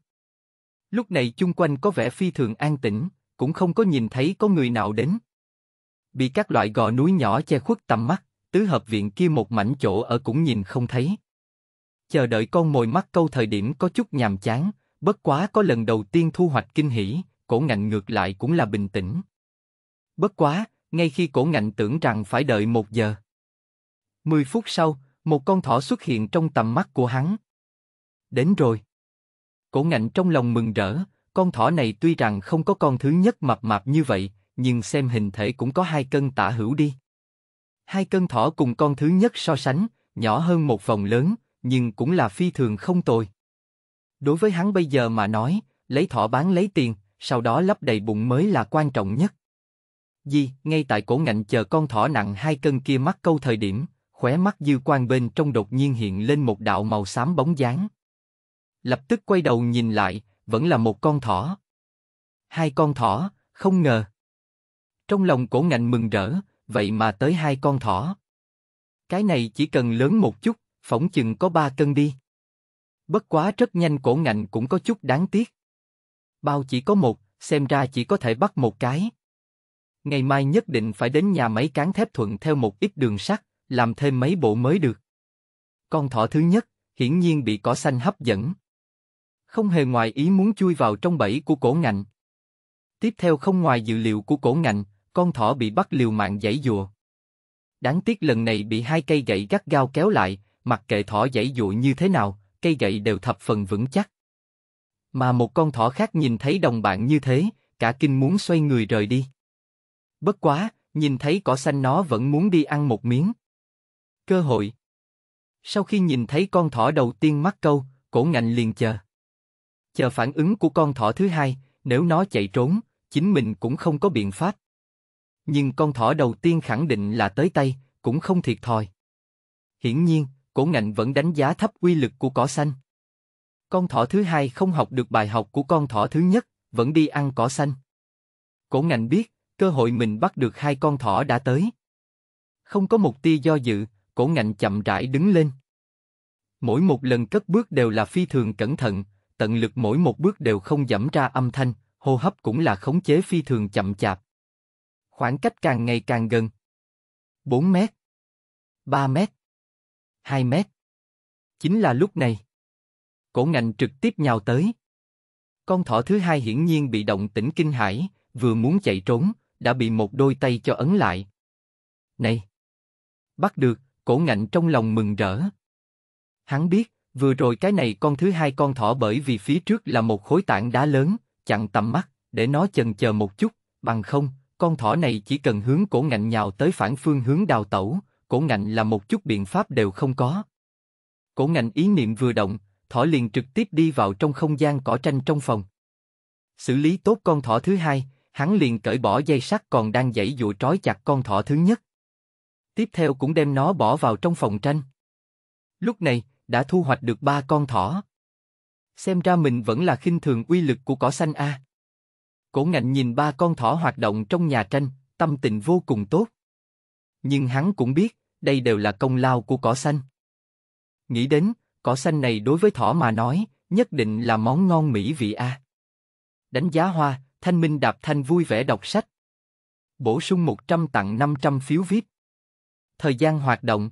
Lúc này chung quanh có vẻ phi thường an tĩnh, cũng không có nhìn thấy có người nào đến. Bị các loại gò núi nhỏ che khuất tầm mắt, tứ hợp viện kia một mảnh chỗ ở cũng nhìn không thấy. Chờ đợi con mồi mắc câu thời điểm có chút nhàm chán, bất quá có lần đầu tiên thu hoạch kinh hỉ, cổ ngạnh ngược lại cũng là bình tĩnh. Bất quá, ngay khi cổ ngạnh tưởng rằng phải đợi một giờ. Mười phút sau, một con thỏ xuất hiện trong tầm mắt của hắn. Đến rồi. Cổ ngạnh trong lòng mừng rỡ, con thỏ này tuy rằng không có con thứ nhất mập mạp như vậy, nhưng xem hình thể cũng có hai cân tả hữu đi. Hai cân thỏ cùng con thứ nhất so sánh, nhỏ hơn một vòng lớn, nhưng cũng là phi thường không tồi. Đối với hắn bây giờ mà nói, lấy thỏ bán lấy tiền, sau đó lấp đầy bụng mới là quan trọng nhất. Di, ngay tại cổ ngạnh chờ con thỏ nặng hai cân kia mắc câu thời điểm, khóe mắt dư quan bên trong đột nhiên hiện lên một đạo màu xám bóng dáng. Lập tức quay đầu nhìn lại, vẫn là một con thỏ. Hai con thỏ, không ngờ. Trong lòng cổ ngạnh mừng rỡ, vậy mà tới hai con thỏ. Cái này chỉ cần lớn một chút, phỏng chừng có ba cân đi. Bất quá rất nhanh cổ ngạnh cũng có chút đáng tiếc. Bao chỉ có một, xem ra chỉ có thể bắt một cái. Ngày mai nhất định phải đến nhà máy cán thép thuận theo một ít đường sắt, làm thêm mấy bộ mới được. Con thỏ thứ nhất, hiển nhiên bị cỏ xanh hấp dẫn không hề ngoài ý muốn chui vào trong bẫy của cổ ngạnh. Tiếp theo không ngoài dự liệu của cổ ngạnh, con thỏ bị bắt liều mạng giãy dùa. Đáng tiếc lần này bị hai cây gậy gắt gao kéo lại, mặc kệ thỏ giãy dụa như thế nào, cây gậy đều thập phần vững chắc. Mà một con thỏ khác nhìn thấy đồng bạn như thế, cả kinh muốn xoay người rời đi. Bất quá, nhìn thấy cỏ xanh nó vẫn muốn đi ăn một miếng. Cơ hội. Sau khi nhìn thấy con thỏ đầu tiên mắc câu, cổ ngạnh liền chờ chờ phản ứng của con thỏ thứ hai, nếu nó chạy trốn, chính mình cũng không có biện pháp. Nhưng con thỏ đầu tiên khẳng định là tới tay, cũng không thiệt thòi. Hiển nhiên, cổ ngạnh vẫn đánh giá thấp quy lực của cỏ xanh. Con thỏ thứ hai không học được bài học của con thỏ thứ nhất, vẫn đi ăn cỏ xanh. Cổ ngạnh biết, cơ hội mình bắt được hai con thỏ đã tới. Không có một tia do dự, cổ ngạnh chậm rãi đứng lên. Mỗi một lần cất bước đều là phi thường cẩn thận, tận lực mỗi một bước đều không giảm ra âm thanh, hô hấp cũng là khống chế phi thường chậm chạp. Khoảng cách càng ngày càng gần. 4 mét, 3 mét, 2 mét. Chính là lúc này. Cổ ngành trực tiếp nhào tới. Con thỏ thứ hai hiển nhiên bị động tỉnh kinh hãi, vừa muốn chạy trốn, đã bị một đôi tay cho ấn lại. Này! Bắt được, cổ ngạnh trong lòng mừng rỡ. Hắn biết, Vừa rồi cái này con thứ hai con thỏ bởi vì phía trước là một khối tảng đá lớn, chặn tầm mắt, để nó chần chờ một chút, bằng không, con thỏ này chỉ cần hướng cổ ngạnh nhào tới phản phương hướng đào tẩu, cổ ngạnh là một chút biện pháp đều không có. Cổ ngạnh ý niệm vừa động, thỏ liền trực tiếp đi vào trong không gian cỏ tranh trong phòng. Xử lý tốt con thỏ thứ hai, hắn liền cởi bỏ dây sắt còn đang dãy dụ trói chặt con thỏ thứ nhất. Tiếp theo cũng đem nó bỏ vào trong phòng tranh. Lúc này, đã thu hoạch được ba con thỏ. Xem ra mình vẫn là khinh thường uy lực của cỏ xanh a. Cổ ngạnh nhìn ba con thỏ hoạt động trong nhà tranh, tâm tình vô cùng tốt. Nhưng hắn cũng biết, đây đều là công lao của cỏ xanh. Nghĩ đến, cỏ xanh này đối với thỏ mà nói, nhất định là món ngon mỹ vị a. Đánh giá hoa, Thanh Minh đạp thanh vui vẻ đọc sách. Bổ sung 100 tặng 500 phiếu VIP. Thời gian hoạt động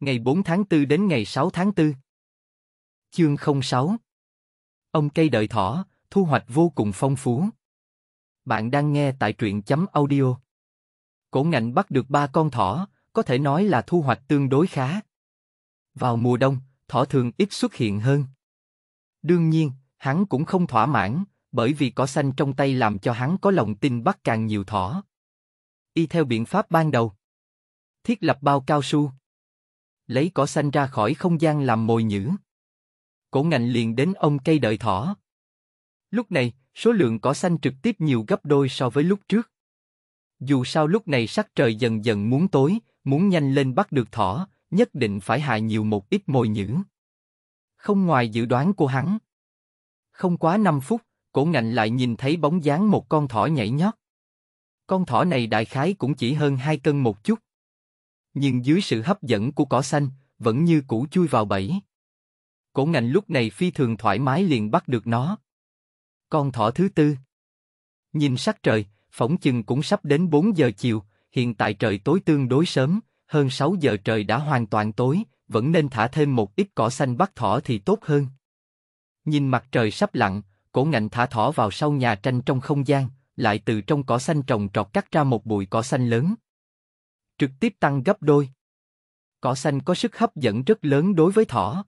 ngày 4 tháng 4 đến ngày 6 tháng 4. Chương 06 Ông cây đợi thỏ, thu hoạch vô cùng phong phú. Bạn đang nghe tại truyện chấm audio. Cổ ngạnh bắt được ba con thỏ, có thể nói là thu hoạch tương đối khá. Vào mùa đông, thỏ thường ít xuất hiện hơn. Đương nhiên, hắn cũng không thỏa mãn, bởi vì cỏ xanh trong tay làm cho hắn có lòng tin bắt càng nhiều thỏ. Y theo biện pháp ban đầu. Thiết lập bao cao su lấy cỏ xanh ra khỏi không gian làm mồi nhử. Cổ ngành liền đến ông cây đợi thỏ. Lúc này, số lượng cỏ xanh trực tiếp nhiều gấp đôi so với lúc trước. Dù sao lúc này sắc trời dần dần muốn tối, muốn nhanh lên bắt được thỏ, nhất định phải hại nhiều một ít mồi nhử. Không ngoài dự đoán của hắn. Không quá 5 phút, cổ ngành lại nhìn thấy bóng dáng một con thỏ nhảy nhót. Con thỏ này đại khái cũng chỉ hơn 2 cân một chút nhưng dưới sự hấp dẫn của cỏ xanh, vẫn như cũ chui vào bẫy. Cổ ngành lúc này phi thường thoải mái liền bắt được nó. Con thỏ thứ tư. Nhìn sắc trời, phỏng chừng cũng sắp đến 4 giờ chiều, hiện tại trời tối tương đối sớm, hơn 6 giờ trời đã hoàn toàn tối, vẫn nên thả thêm một ít cỏ xanh bắt thỏ thì tốt hơn. Nhìn mặt trời sắp lặn, cổ ngành thả thỏ vào sau nhà tranh trong không gian, lại từ trong cỏ xanh trồng trọt cắt ra một bụi cỏ xanh lớn, trực tiếp tăng gấp đôi. Cỏ xanh có sức hấp dẫn rất lớn đối với thỏ.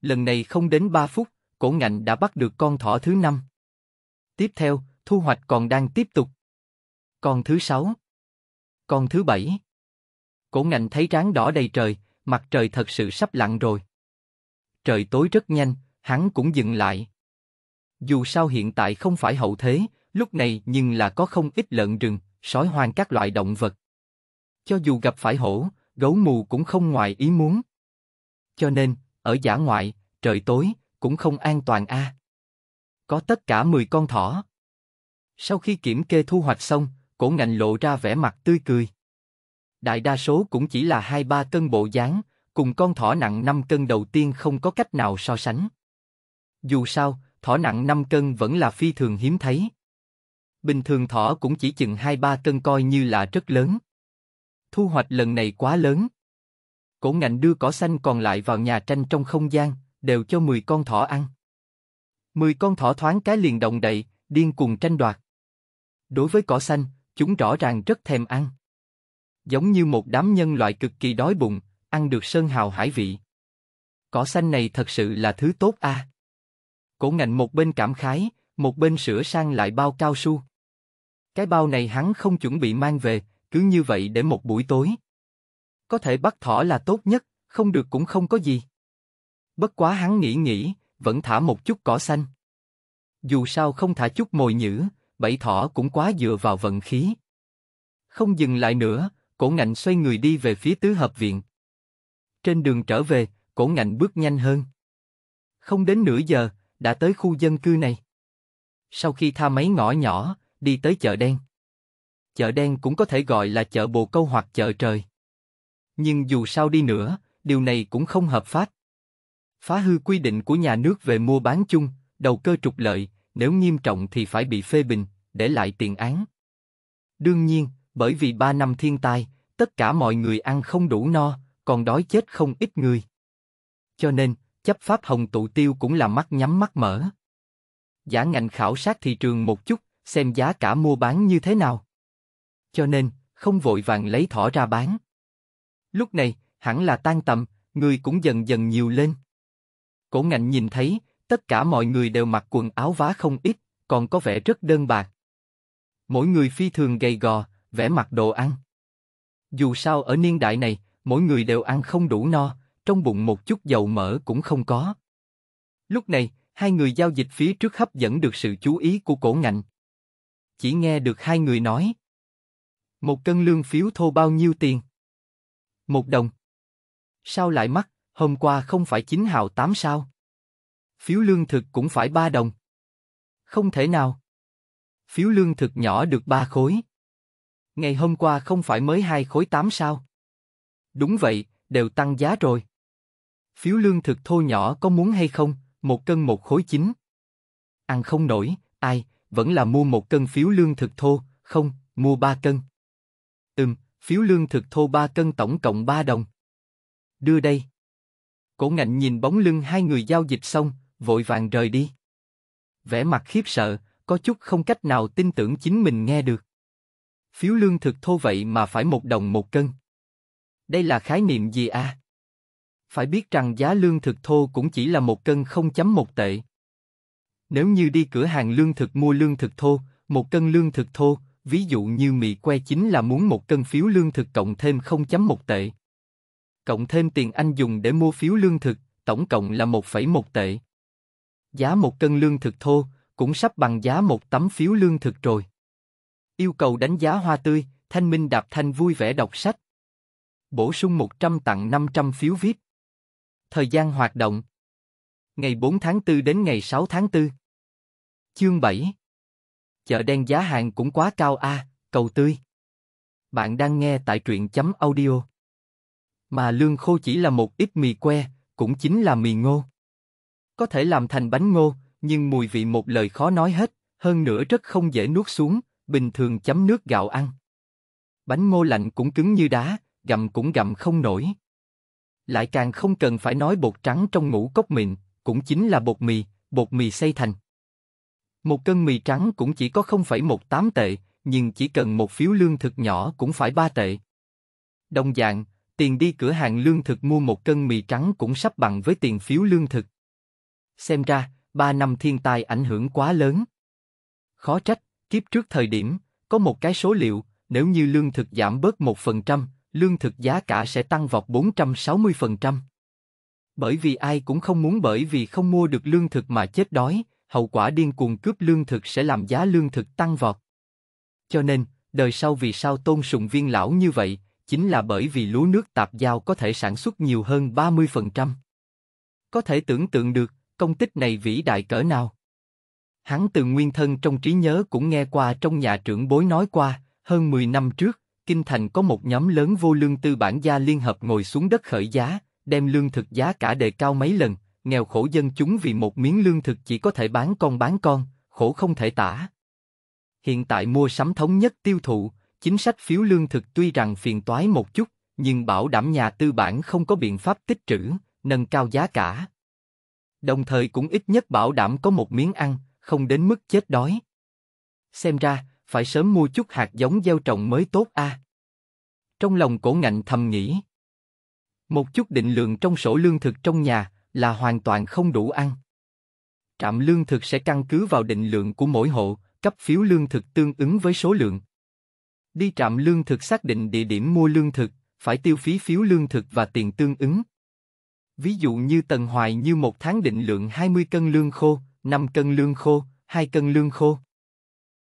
Lần này không đến 3 phút, cổ ngạnh đã bắt được con thỏ thứ năm. Tiếp theo, thu hoạch còn đang tiếp tục. Con thứ sáu. Con thứ bảy. Cổ ngạnh thấy ráng đỏ đầy trời, mặt trời thật sự sắp lặn rồi. Trời tối rất nhanh, hắn cũng dừng lại. Dù sao hiện tại không phải hậu thế, lúc này nhưng là có không ít lợn rừng, sói hoang các loại động vật. Cho dù gặp phải hổ, gấu mù cũng không ngoài ý muốn. Cho nên, ở giả ngoại, trời tối, cũng không an toàn a. À. Có tất cả 10 con thỏ. Sau khi kiểm kê thu hoạch xong, cổ ngành lộ ra vẻ mặt tươi cười. Đại đa số cũng chỉ là 2-3 cân bộ dáng, cùng con thỏ nặng 5 cân đầu tiên không có cách nào so sánh. Dù sao, thỏ nặng 5 cân vẫn là phi thường hiếm thấy. Bình thường thỏ cũng chỉ chừng 2-3 cân coi như là rất lớn thu hoạch lần này quá lớn. Cổ ngạnh đưa cỏ xanh còn lại vào nhà tranh trong không gian, đều cho 10 con thỏ ăn. 10 con thỏ thoáng cái liền động đậy, điên cuồng tranh đoạt. Đối với cỏ xanh, chúng rõ ràng rất thèm ăn. Giống như một đám nhân loại cực kỳ đói bụng, ăn được sơn hào hải vị. Cỏ xanh này thật sự là thứ tốt a. À? Cổ ngạnh một bên cảm khái, một bên sửa sang lại bao cao su. Cái bao này hắn không chuẩn bị mang về, cứ như vậy để một buổi tối. Có thể bắt thỏ là tốt nhất, không được cũng không có gì. Bất quá hắn nghĩ nghĩ, vẫn thả một chút cỏ xanh. Dù sao không thả chút mồi nhữ, bẫy thỏ cũng quá dựa vào vận khí. Không dừng lại nữa, cổ ngạnh xoay người đi về phía tứ hợp viện. Trên đường trở về, cổ ngạnh bước nhanh hơn. Không đến nửa giờ, đã tới khu dân cư này. Sau khi tha mấy ngõ nhỏ, đi tới chợ đen chợ đen cũng có thể gọi là chợ bồ câu hoặc chợ trời. Nhưng dù sao đi nữa, điều này cũng không hợp pháp. Phá hư quy định của nhà nước về mua bán chung, đầu cơ trục lợi, nếu nghiêm trọng thì phải bị phê bình, để lại tiền án. Đương nhiên, bởi vì ba năm thiên tai, tất cả mọi người ăn không đủ no, còn đói chết không ít người. Cho nên, chấp pháp hồng tụ tiêu cũng là mắt nhắm mắt mở. Giả ngành khảo sát thị trường một chút, xem giá cả mua bán như thế nào cho nên không vội vàng lấy thỏ ra bán. Lúc này, hẳn là tan tầm, người cũng dần dần nhiều lên. Cổ ngạnh nhìn thấy, tất cả mọi người đều mặc quần áo vá không ít, còn có vẻ rất đơn bạc. Mỗi người phi thường gầy gò, vẻ mặt đồ ăn. Dù sao ở niên đại này, mỗi người đều ăn không đủ no, trong bụng một chút dầu mỡ cũng không có. Lúc này, hai người giao dịch phía trước hấp dẫn được sự chú ý của cổ ngạnh. Chỉ nghe được hai người nói, một cân lương phiếu thô bao nhiêu tiền? Một đồng. Sao lại mắc, hôm qua không phải 9 hào 8 sao? Phiếu lương thực cũng phải 3 đồng. Không thể nào. Phiếu lương thực nhỏ được 3 khối. Ngày hôm qua không phải mới 2 khối 8 sao? Đúng vậy, đều tăng giá rồi. Phiếu lương thực thô nhỏ có muốn hay không, một cân một khối chín. Ăn không nổi, ai, vẫn là mua một cân phiếu lương thực thô, không, mua ba cân. Ừm, phiếu lương thực thô 3 cân tổng cộng 3 đồng. Đưa đây. Cổ ngạnh nhìn bóng lưng hai người giao dịch xong, vội vàng rời đi. Vẻ mặt khiếp sợ, có chút không cách nào tin tưởng chính mình nghe được. Phiếu lương thực thô vậy mà phải một đồng một cân. Đây là khái niệm gì à? Phải biết rằng giá lương thực thô cũng chỉ là một cân 0.1 tệ. Nếu như đi cửa hàng lương thực mua lương thực thô, một cân lương thực thô, ví dụ như mì que chính là muốn một cân phiếu lương thực cộng thêm 0.1 tệ. Cộng thêm tiền anh dùng để mua phiếu lương thực, tổng cộng là 1,1 tệ. Giá một cân lương thực thô cũng sắp bằng giá một tấm phiếu lương thực rồi. Yêu cầu đánh giá hoa tươi, Thanh Minh Đạp Thanh vui vẻ đọc sách. Bổ sung 100 tặng 500 phiếu viết. Thời gian hoạt động Ngày 4 tháng 4 đến ngày 6 tháng 4 Chương 7 Chợ đen giá hàng cũng quá cao a, à, cầu tươi. Bạn đang nghe tại truyện chấm audio. Mà lương khô chỉ là một ít mì que, cũng chính là mì ngô. Có thể làm thành bánh ngô, nhưng mùi vị một lời khó nói hết, hơn nữa rất không dễ nuốt xuống, bình thường chấm nước gạo ăn. Bánh ngô lạnh cũng cứng như đá, gặm cũng gặm không nổi. Lại càng không cần phải nói bột trắng trong ngũ cốc mịn, cũng chính là bột mì, bột mì xây thành. Một cân mì trắng cũng chỉ có 0,18 tệ, nhưng chỉ cần một phiếu lương thực nhỏ cũng phải 3 tệ. Đồng dạng, tiền đi cửa hàng lương thực mua một cân mì trắng cũng sắp bằng với tiền phiếu lương thực. Xem ra, 3 năm thiên tai ảnh hưởng quá lớn. Khó trách, kiếp trước thời điểm, có một cái số liệu, nếu như lương thực giảm bớt 1%, lương thực giá cả sẽ tăng vọt 460%. Bởi vì ai cũng không muốn bởi vì không mua được lương thực mà chết đói, hậu quả điên cuồng cướp lương thực sẽ làm giá lương thực tăng vọt. Cho nên, đời sau vì sao tôn sùng viên lão như vậy, chính là bởi vì lúa nước tạp giao có thể sản xuất nhiều hơn 30%. Có thể tưởng tượng được, công tích này vĩ đại cỡ nào. Hắn từ nguyên thân trong trí nhớ cũng nghe qua trong nhà trưởng bối nói qua, hơn 10 năm trước, Kinh Thành có một nhóm lớn vô lương tư bản gia liên hợp ngồi xuống đất khởi giá, đem lương thực giá cả đề cao mấy lần, nghèo khổ dân chúng vì một miếng lương thực chỉ có thể bán con bán con, khổ không thể tả. Hiện tại mua sắm thống nhất tiêu thụ, chính sách phiếu lương thực tuy rằng phiền toái một chút, nhưng bảo đảm nhà tư bản không có biện pháp tích trữ, nâng cao giá cả. Đồng thời cũng ít nhất bảo đảm có một miếng ăn, không đến mức chết đói. Xem ra, phải sớm mua chút hạt giống gieo trồng mới tốt a. À. Trong lòng cổ ngạnh thầm nghĩ. Một chút định lượng trong sổ lương thực trong nhà, là hoàn toàn không đủ ăn. Trạm lương thực sẽ căn cứ vào định lượng của mỗi hộ, cấp phiếu lương thực tương ứng với số lượng. Đi trạm lương thực xác định địa điểm mua lương thực, phải tiêu phí phiếu lương thực và tiền tương ứng. Ví dụ như Tần Hoài như một tháng định lượng 20 cân lương khô, 5 cân lương khô, 2 cân lương khô.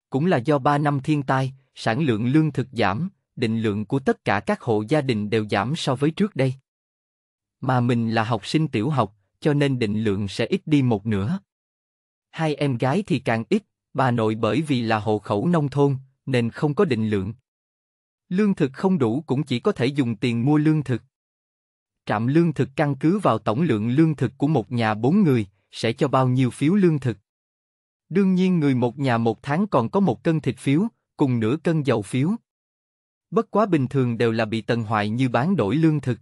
Cũng là do 3 năm thiên tai, sản lượng lương thực giảm, định lượng của tất cả các hộ gia đình đều giảm so với trước đây. Mà mình là học sinh tiểu học, cho nên định lượng sẽ ít đi một nửa. Hai em gái thì càng ít, bà nội bởi vì là hộ khẩu nông thôn, nên không có định lượng. Lương thực không đủ cũng chỉ có thể dùng tiền mua lương thực. Trạm lương thực căn cứ vào tổng lượng lương thực của một nhà bốn người, sẽ cho bao nhiêu phiếu lương thực. Đương nhiên người một nhà một tháng còn có một cân thịt phiếu, cùng nửa cân dầu phiếu. Bất quá bình thường đều là bị tần hoại như bán đổi lương thực.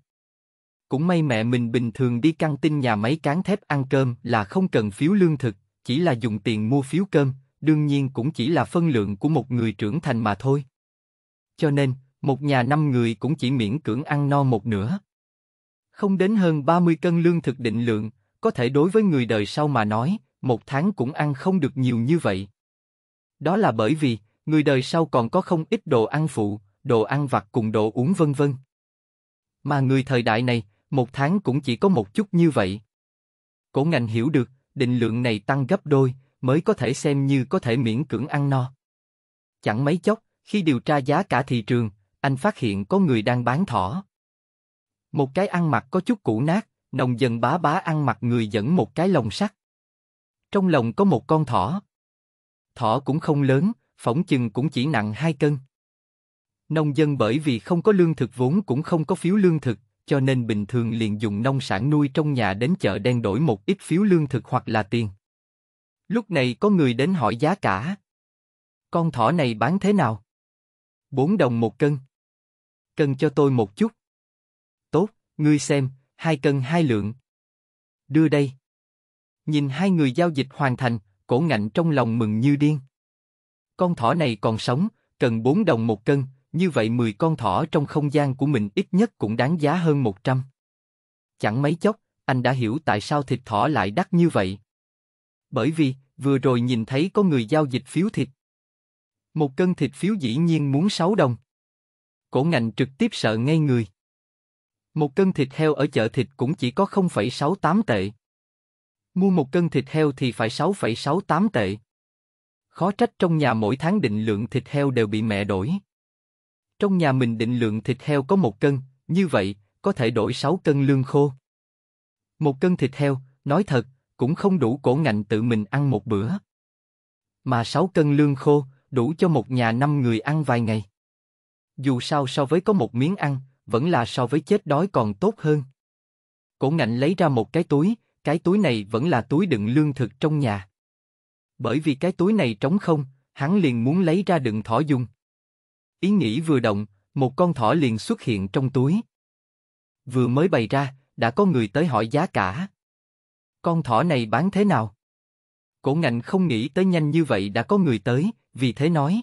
Cũng may mẹ mình bình thường đi căng tin nhà máy cán thép ăn cơm là không cần phiếu lương thực, chỉ là dùng tiền mua phiếu cơm, đương nhiên cũng chỉ là phân lượng của một người trưởng thành mà thôi. Cho nên, một nhà năm người cũng chỉ miễn cưỡng ăn no một nửa. Không đến hơn 30 cân lương thực định lượng, có thể đối với người đời sau mà nói, một tháng cũng ăn không được nhiều như vậy. Đó là bởi vì, người đời sau còn có không ít đồ ăn phụ, đồ ăn vặt cùng đồ uống vân vân. Mà người thời đại này, một tháng cũng chỉ có một chút như vậy. Cổ ngành hiểu được, định lượng này tăng gấp đôi, mới có thể xem như có thể miễn cưỡng ăn no. Chẳng mấy chốc, khi điều tra giá cả thị trường, anh phát hiện có người đang bán thỏ. Một cái ăn mặc có chút cũ nát, nồng dần bá bá ăn mặc người dẫn một cái lồng sắt. Trong lồng có một con thỏ. Thỏ cũng không lớn, phỏng chừng cũng chỉ nặng hai cân. Nông dân bởi vì không có lương thực vốn cũng không có phiếu lương thực, cho nên bình thường liền dùng nông sản nuôi trong nhà đến chợ đen đổi một ít phiếu lương thực hoặc là tiền. Lúc này có người đến hỏi giá cả. Con thỏ này bán thế nào? Bốn đồng một cân. Cân cho tôi một chút. Tốt, ngươi xem, hai cân hai lượng. Đưa đây. Nhìn hai người giao dịch hoàn thành, cổ ngạnh trong lòng mừng như điên. Con thỏ này còn sống, cần bốn đồng một cân, như vậy 10 con thỏ trong không gian của mình ít nhất cũng đáng giá hơn 100. Chẳng mấy chốc, anh đã hiểu tại sao thịt thỏ lại đắt như vậy. Bởi vì, vừa rồi nhìn thấy có người giao dịch phiếu thịt. Một cân thịt phiếu dĩ nhiên muốn 6 đồng. Cổ ngành trực tiếp sợ ngay người. Một cân thịt heo ở chợ thịt cũng chỉ có 0,68 tệ. Mua một cân thịt heo thì phải 6,68 tệ. Khó trách trong nhà mỗi tháng định lượng thịt heo đều bị mẹ đổi. Trong nhà mình định lượng thịt heo có một cân, như vậy, có thể đổi 6 cân lương khô. Một cân thịt heo, nói thật, cũng không đủ cổ ngạnh tự mình ăn một bữa. Mà 6 cân lương khô, đủ cho một nhà năm người ăn vài ngày. Dù sao so với có một miếng ăn, vẫn là so với chết đói còn tốt hơn. Cổ ngạnh lấy ra một cái túi, cái túi này vẫn là túi đựng lương thực trong nhà. Bởi vì cái túi này trống không, hắn liền muốn lấy ra đựng thỏ dùng. Ý nghĩ vừa động, một con thỏ liền xuất hiện trong túi. Vừa mới bày ra, đã có người tới hỏi giá cả. Con thỏ này bán thế nào? Cổ ngạnh không nghĩ tới nhanh như vậy đã có người tới, vì thế nói.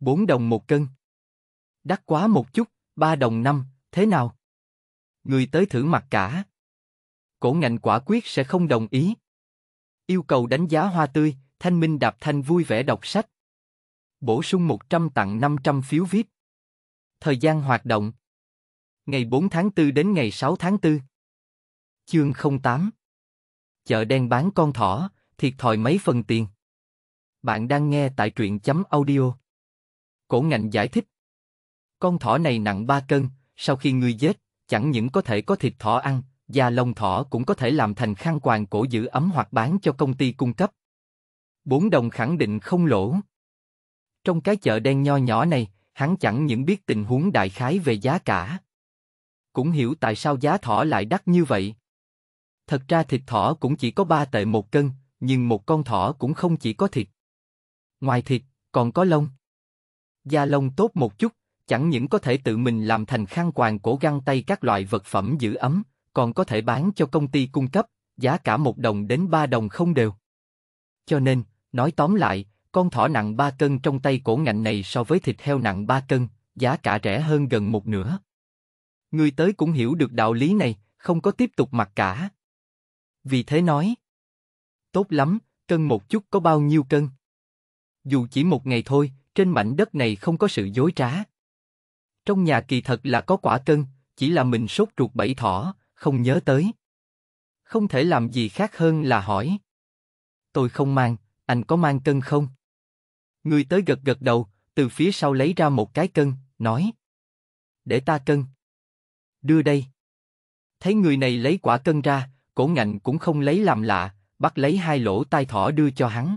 bốn đồng một cân. Đắt quá một chút, ba đồng năm, thế nào? Người tới thử mặt cả. Cổ ngạnh quả quyết sẽ không đồng ý. Yêu cầu đánh giá hoa tươi, thanh minh đạp thanh vui vẻ đọc sách. Bổ sung 100 tặng 500 phiếu VIP. Thời gian hoạt động Ngày 4 tháng 4 đến ngày 6 tháng 4 Chương 08 Chợ đen bán con thỏ, thiệt thòi mấy phần tiền Bạn đang nghe tại truyện chấm audio Cổ ngành giải thích Con thỏ này nặng 3 cân, sau khi ngươi giết, chẳng những có thể có thịt thỏ ăn, da lông thỏ cũng có thể làm thành khăn quàng cổ giữ ấm hoặc bán cho công ty cung cấp. bốn đồng khẳng định không lỗ. Trong cái chợ đen nho nhỏ này, hắn chẳng những biết tình huống đại khái về giá cả, cũng hiểu tại sao giá thỏ lại đắt như vậy. Thật ra thịt thỏ cũng chỉ có 3 tệ một cân, nhưng một con thỏ cũng không chỉ có thịt. Ngoài thịt, còn có lông. Da lông tốt một chút, chẳng những có thể tự mình làm thành khăn quàng cổ găng tay các loại vật phẩm giữ ấm, còn có thể bán cho công ty cung cấp, giá cả một đồng đến 3 đồng không đều. Cho nên, nói tóm lại, con thỏ nặng 3 cân trong tay cổ ngạnh này so với thịt heo nặng 3 cân, giá cả rẻ hơn gần một nửa. Người tới cũng hiểu được đạo lý này, không có tiếp tục mặc cả. Vì thế nói, tốt lắm, cân một chút có bao nhiêu cân? Dù chỉ một ngày thôi, trên mảnh đất này không có sự dối trá. Trong nhà kỳ thật là có quả cân, chỉ là mình sốt ruột bẫy thỏ, không nhớ tới. Không thể làm gì khác hơn là hỏi. Tôi không mang, anh có mang cân không? Người tới gật gật đầu, từ phía sau lấy ra một cái cân, nói. Để ta cân. Đưa đây. Thấy người này lấy quả cân ra, cổ ngạnh cũng không lấy làm lạ, bắt lấy hai lỗ tai thỏ đưa cho hắn.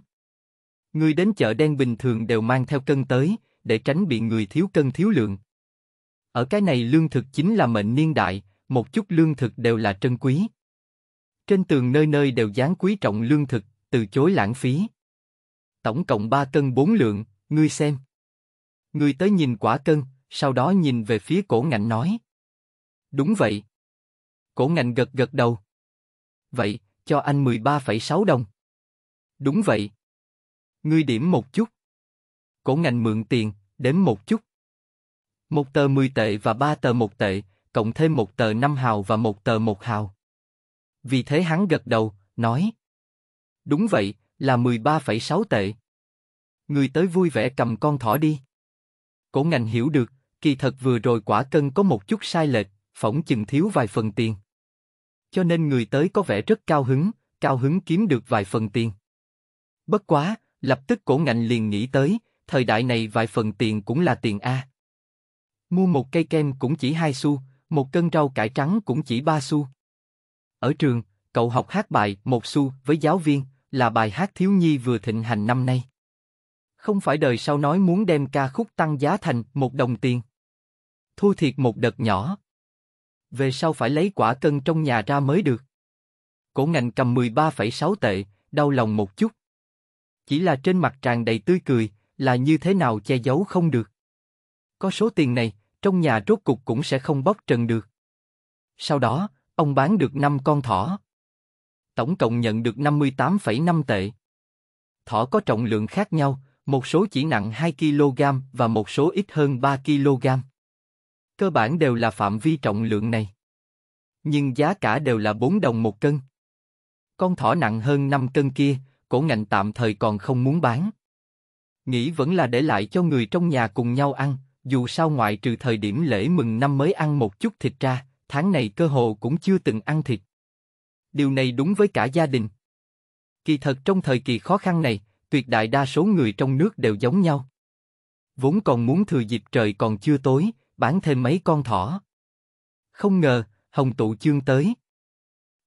Người đến chợ đen bình thường đều mang theo cân tới, để tránh bị người thiếu cân thiếu lượng. Ở cái này lương thực chính là mệnh niên đại, một chút lương thực đều là trân quý. Trên tường nơi nơi đều dán quý trọng lương thực, từ chối lãng phí tổng cộng 3 cân 4 lượng, ngươi xem. Ngươi tới nhìn quả cân, sau đó nhìn về phía cổ ngạnh nói. Đúng vậy. Cổ ngạnh gật gật đầu. Vậy, cho anh 13,6 đồng. Đúng vậy. Ngươi điểm một chút. Cổ ngạnh mượn tiền, đếm một chút. Một tờ 10 tệ và ba tờ một tệ, cộng thêm một tờ 5 hào và một tờ một hào. Vì thế hắn gật đầu, nói. Đúng vậy, là 13,6 tệ. Người tới vui vẻ cầm con thỏ đi. Cổ ngành hiểu được, kỳ thật vừa rồi quả cân có một chút sai lệch, phỏng chừng thiếu vài phần tiền. Cho nên người tới có vẻ rất cao hứng, cao hứng kiếm được vài phần tiền. Bất quá, lập tức cổ ngành liền nghĩ tới, thời đại này vài phần tiền cũng là tiền A. Mua một cây kem cũng chỉ hai xu, một cân rau cải trắng cũng chỉ ba xu. Ở trường, cậu học hát bài một xu với giáo viên, là bài hát thiếu nhi vừa thịnh hành năm nay. Không phải đời sau nói muốn đem ca khúc tăng giá thành một đồng tiền. Thua thiệt một đợt nhỏ. Về sau phải lấy quả cân trong nhà ra mới được. Cổ ngành cầm 13,6 tệ, đau lòng một chút. Chỉ là trên mặt tràn đầy tươi cười, là như thế nào che giấu không được. Có số tiền này, trong nhà rốt cục cũng sẽ không bóc trần được. Sau đó, ông bán được năm con thỏ tổng cộng nhận được 58,5 tệ. Thỏ có trọng lượng khác nhau, một số chỉ nặng 2 kg và một số ít hơn 3 kg. Cơ bản đều là phạm vi trọng lượng này. Nhưng giá cả đều là 4 đồng một cân. Con thỏ nặng hơn 5 cân kia, cổ ngành tạm thời còn không muốn bán. Nghĩ vẫn là để lại cho người trong nhà cùng nhau ăn, dù sao ngoại trừ thời điểm lễ mừng năm mới ăn một chút thịt ra, tháng này cơ hồ cũng chưa từng ăn thịt điều này đúng với cả gia đình. Kỳ thật trong thời kỳ khó khăn này, tuyệt đại đa số người trong nước đều giống nhau. Vốn còn muốn thừa dịp trời còn chưa tối, bán thêm mấy con thỏ. Không ngờ, Hồng Tụ Chương tới.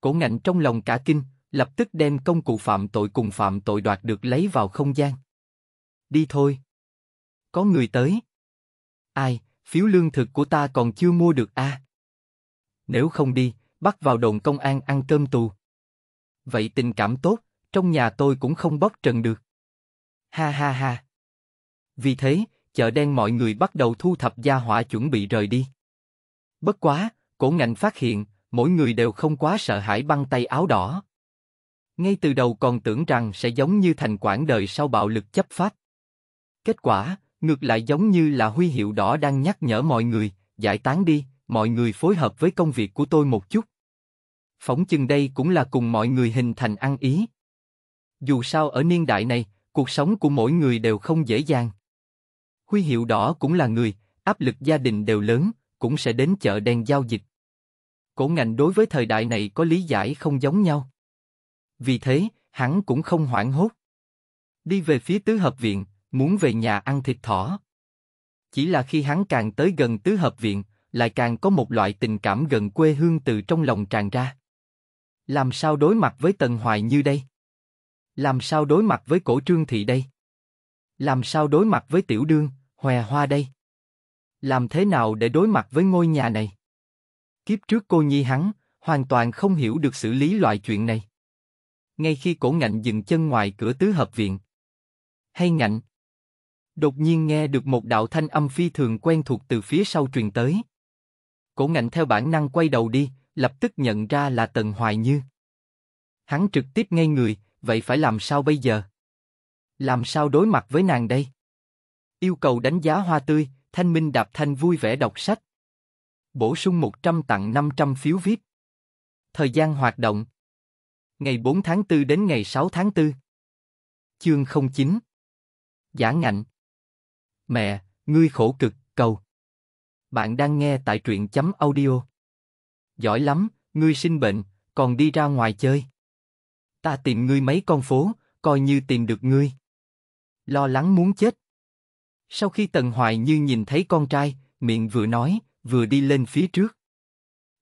Cổ ngạnh trong lòng cả kinh, lập tức đem công cụ phạm tội cùng phạm tội đoạt được lấy vào không gian. Đi thôi. Có người tới. Ai, phiếu lương thực của ta còn chưa mua được a à? Nếu không đi, bắt vào đồn công an ăn cơm tù. Vậy tình cảm tốt, trong nhà tôi cũng không bóc trần được. Ha ha ha. Vì thế, chợ đen mọi người bắt đầu thu thập gia hỏa chuẩn bị rời đi. Bất quá, cổ ngành phát hiện, mỗi người đều không quá sợ hãi băng tay áo đỏ. Ngay từ đầu còn tưởng rằng sẽ giống như thành quản đời sau bạo lực chấp pháp. Kết quả, ngược lại giống như là huy hiệu đỏ đang nhắc nhở mọi người, giải tán đi, mọi người phối hợp với công việc của tôi một chút. phóng chừng đây cũng là cùng mọi người hình thành ăn ý. Dù sao ở niên đại này, cuộc sống của mỗi người đều không dễ dàng. Huy hiệu đỏ cũng là người, áp lực gia đình đều lớn, cũng sẽ đến chợ đen giao dịch. Cổ ngành đối với thời đại này có lý giải không giống nhau. Vì thế, hắn cũng không hoảng hốt. Đi về phía tứ hợp viện, muốn về nhà ăn thịt thỏ. Chỉ là khi hắn càng tới gần tứ hợp viện, lại càng có một loại tình cảm gần quê hương từ trong lòng tràn ra. Làm sao đối mặt với Tần Hoài như đây? Làm sao đối mặt với cổ trương thị đây? Làm sao đối mặt với tiểu đương, hòe hoa đây? Làm thế nào để đối mặt với ngôi nhà này? Kiếp trước cô nhi hắn, hoàn toàn không hiểu được xử lý loại chuyện này. Ngay khi cổ ngạnh dừng chân ngoài cửa tứ hợp viện. Hay ngạnh! Đột nhiên nghe được một đạo thanh âm phi thường quen thuộc từ phía sau truyền tới. Cổ ngạnh theo bản năng quay đầu đi, lập tức nhận ra là Tần Hoài Như. Hắn trực tiếp ngay người, vậy phải làm sao bây giờ? Làm sao đối mặt với nàng đây? Yêu cầu đánh giá hoa tươi, thanh minh đạp thanh vui vẻ đọc sách. Bổ sung 100 tặng 500 phiếu VIP. Thời gian hoạt động Ngày 4 tháng 4 đến ngày 6 tháng 4 Chương 09 Giả ngạnh Mẹ, ngươi khổ cực, cầu bạn đang nghe tại truyện chấm audio. Giỏi lắm, ngươi sinh bệnh, còn đi ra ngoài chơi. Ta tìm ngươi mấy con phố, coi như tìm được ngươi. Lo lắng muốn chết. Sau khi Tần Hoài Như nhìn thấy con trai, miệng vừa nói, vừa đi lên phía trước.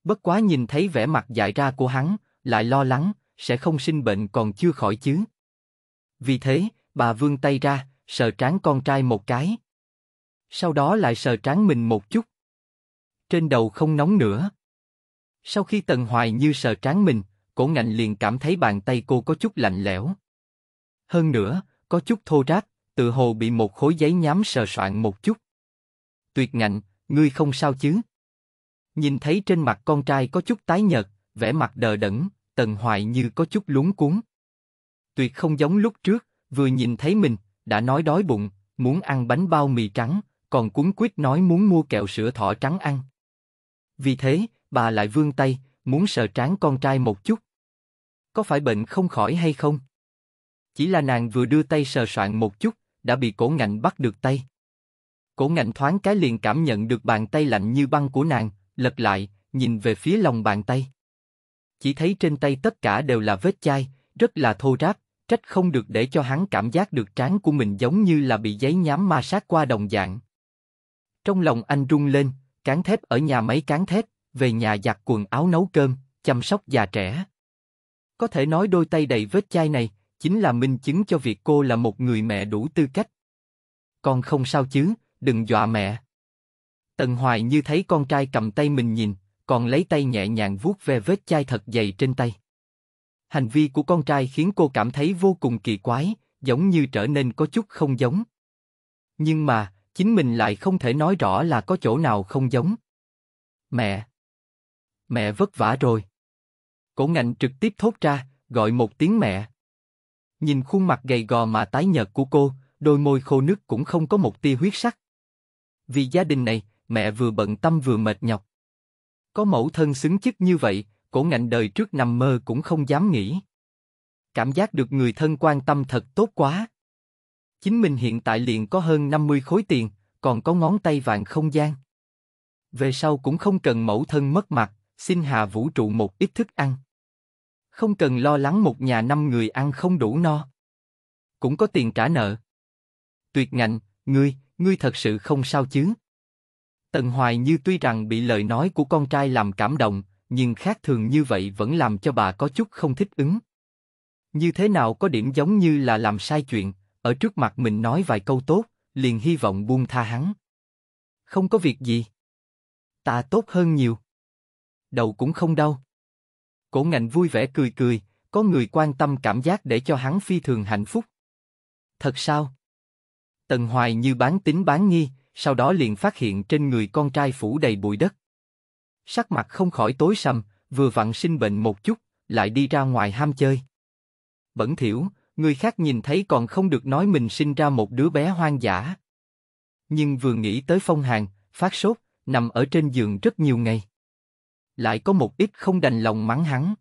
Bất quá nhìn thấy vẻ mặt dại ra của hắn, lại lo lắng, sẽ không sinh bệnh còn chưa khỏi chứ. Vì thế, bà vươn tay ra, sờ trán con trai một cái. Sau đó lại sờ trán mình một chút trên đầu không nóng nữa. Sau khi Tần Hoài Như sờ trán mình, cổ ngạnh liền cảm thấy bàn tay cô có chút lạnh lẽo. Hơn nữa, có chút thô ráp, tự hồ bị một khối giấy nhám sờ soạn một chút. Tuyệt ngạnh, ngươi không sao chứ? Nhìn thấy trên mặt con trai có chút tái nhợt, vẻ mặt đờ đẫn, Tần Hoài Như có chút lúng cuống. Tuyệt không giống lúc trước, vừa nhìn thấy mình, đã nói đói bụng, muốn ăn bánh bao mì trắng, còn cuốn quyết nói muốn mua kẹo sữa thỏ trắng ăn. Vì thế, bà lại vươn tay, muốn sờ trán con trai một chút. Có phải bệnh không khỏi hay không? Chỉ là nàng vừa đưa tay sờ soạn một chút, đã bị cổ ngạnh bắt được tay. Cổ ngạnh thoáng cái liền cảm nhận được bàn tay lạnh như băng của nàng, lật lại, nhìn về phía lòng bàn tay. Chỉ thấy trên tay tất cả đều là vết chai, rất là thô ráp, trách không được để cho hắn cảm giác được trán của mình giống như là bị giấy nhám ma sát qua đồng dạng. Trong lòng anh rung lên, cán thép ở nhà máy cán thép, về nhà giặt quần áo nấu cơm, chăm sóc già trẻ. Có thể nói đôi tay đầy vết chai này, chính là minh chứng cho việc cô là một người mẹ đủ tư cách. Con không sao chứ, đừng dọa mẹ. Tần Hoài như thấy con trai cầm tay mình nhìn, còn lấy tay nhẹ nhàng vuốt ve vết chai thật dày trên tay. Hành vi của con trai khiến cô cảm thấy vô cùng kỳ quái, giống như trở nên có chút không giống. Nhưng mà, chính mình lại không thể nói rõ là có chỗ nào không giống. Mẹ! Mẹ vất vả rồi. Cổ ngạnh trực tiếp thốt ra, gọi một tiếng mẹ. Nhìn khuôn mặt gầy gò mà tái nhợt của cô, đôi môi khô nước cũng không có một tia huyết sắc. Vì gia đình này, mẹ vừa bận tâm vừa mệt nhọc. Có mẫu thân xứng chức như vậy, cổ ngạnh đời trước nằm mơ cũng không dám nghĩ. Cảm giác được người thân quan tâm thật tốt quá chính mình hiện tại liền có hơn 50 khối tiền, còn có ngón tay vàng không gian. Về sau cũng không cần mẫu thân mất mặt, xin Hà Vũ trụ một ít thức ăn. Không cần lo lắng một nhà năm người ăn không đủ no. Cũng có tiền trả nợ. Tuyệt ngạnh, ngươi, ngươi thật sự không sao chứ? Tần Hoài Như tuy rằng bị lời nói của con trai làm cảm động, nhưng khác thường như vậy vẫn làm cho bà có chút không thích ứng. Như thế nào có điểm giống như là làm sai chuyện, ở trước mặt mình nói vài câu tốt, liền hy vọng buông tha hắn. Không có việc gì. Ta tốt hơn nhiều. Đầu cũng không đau. Cổ ngạnh vui vẻ cười cười, có người quan tâm cảm giác để cho hắn phi thường hạnh phúc. Thật sao? Tần Hoài như bán tính bán nghi, sau đó liền phát hiện trên người con trai phủ đầy bụi đất. Sắc mặt không khỏi tối sầm, vừa vặn sinh bệnh một chút, lại đi ra ngoài ham chơi. Bẩn thiểu, người khác nhìn thấy còn không được nói mình sinh ra một đứa bé hoang dã. Nhưng vừa nghĩ tới phong hàn, phát sốt, nằm ở trên giường rất nhiều ngày. Lại có một ít không đành lòng mắng hắn.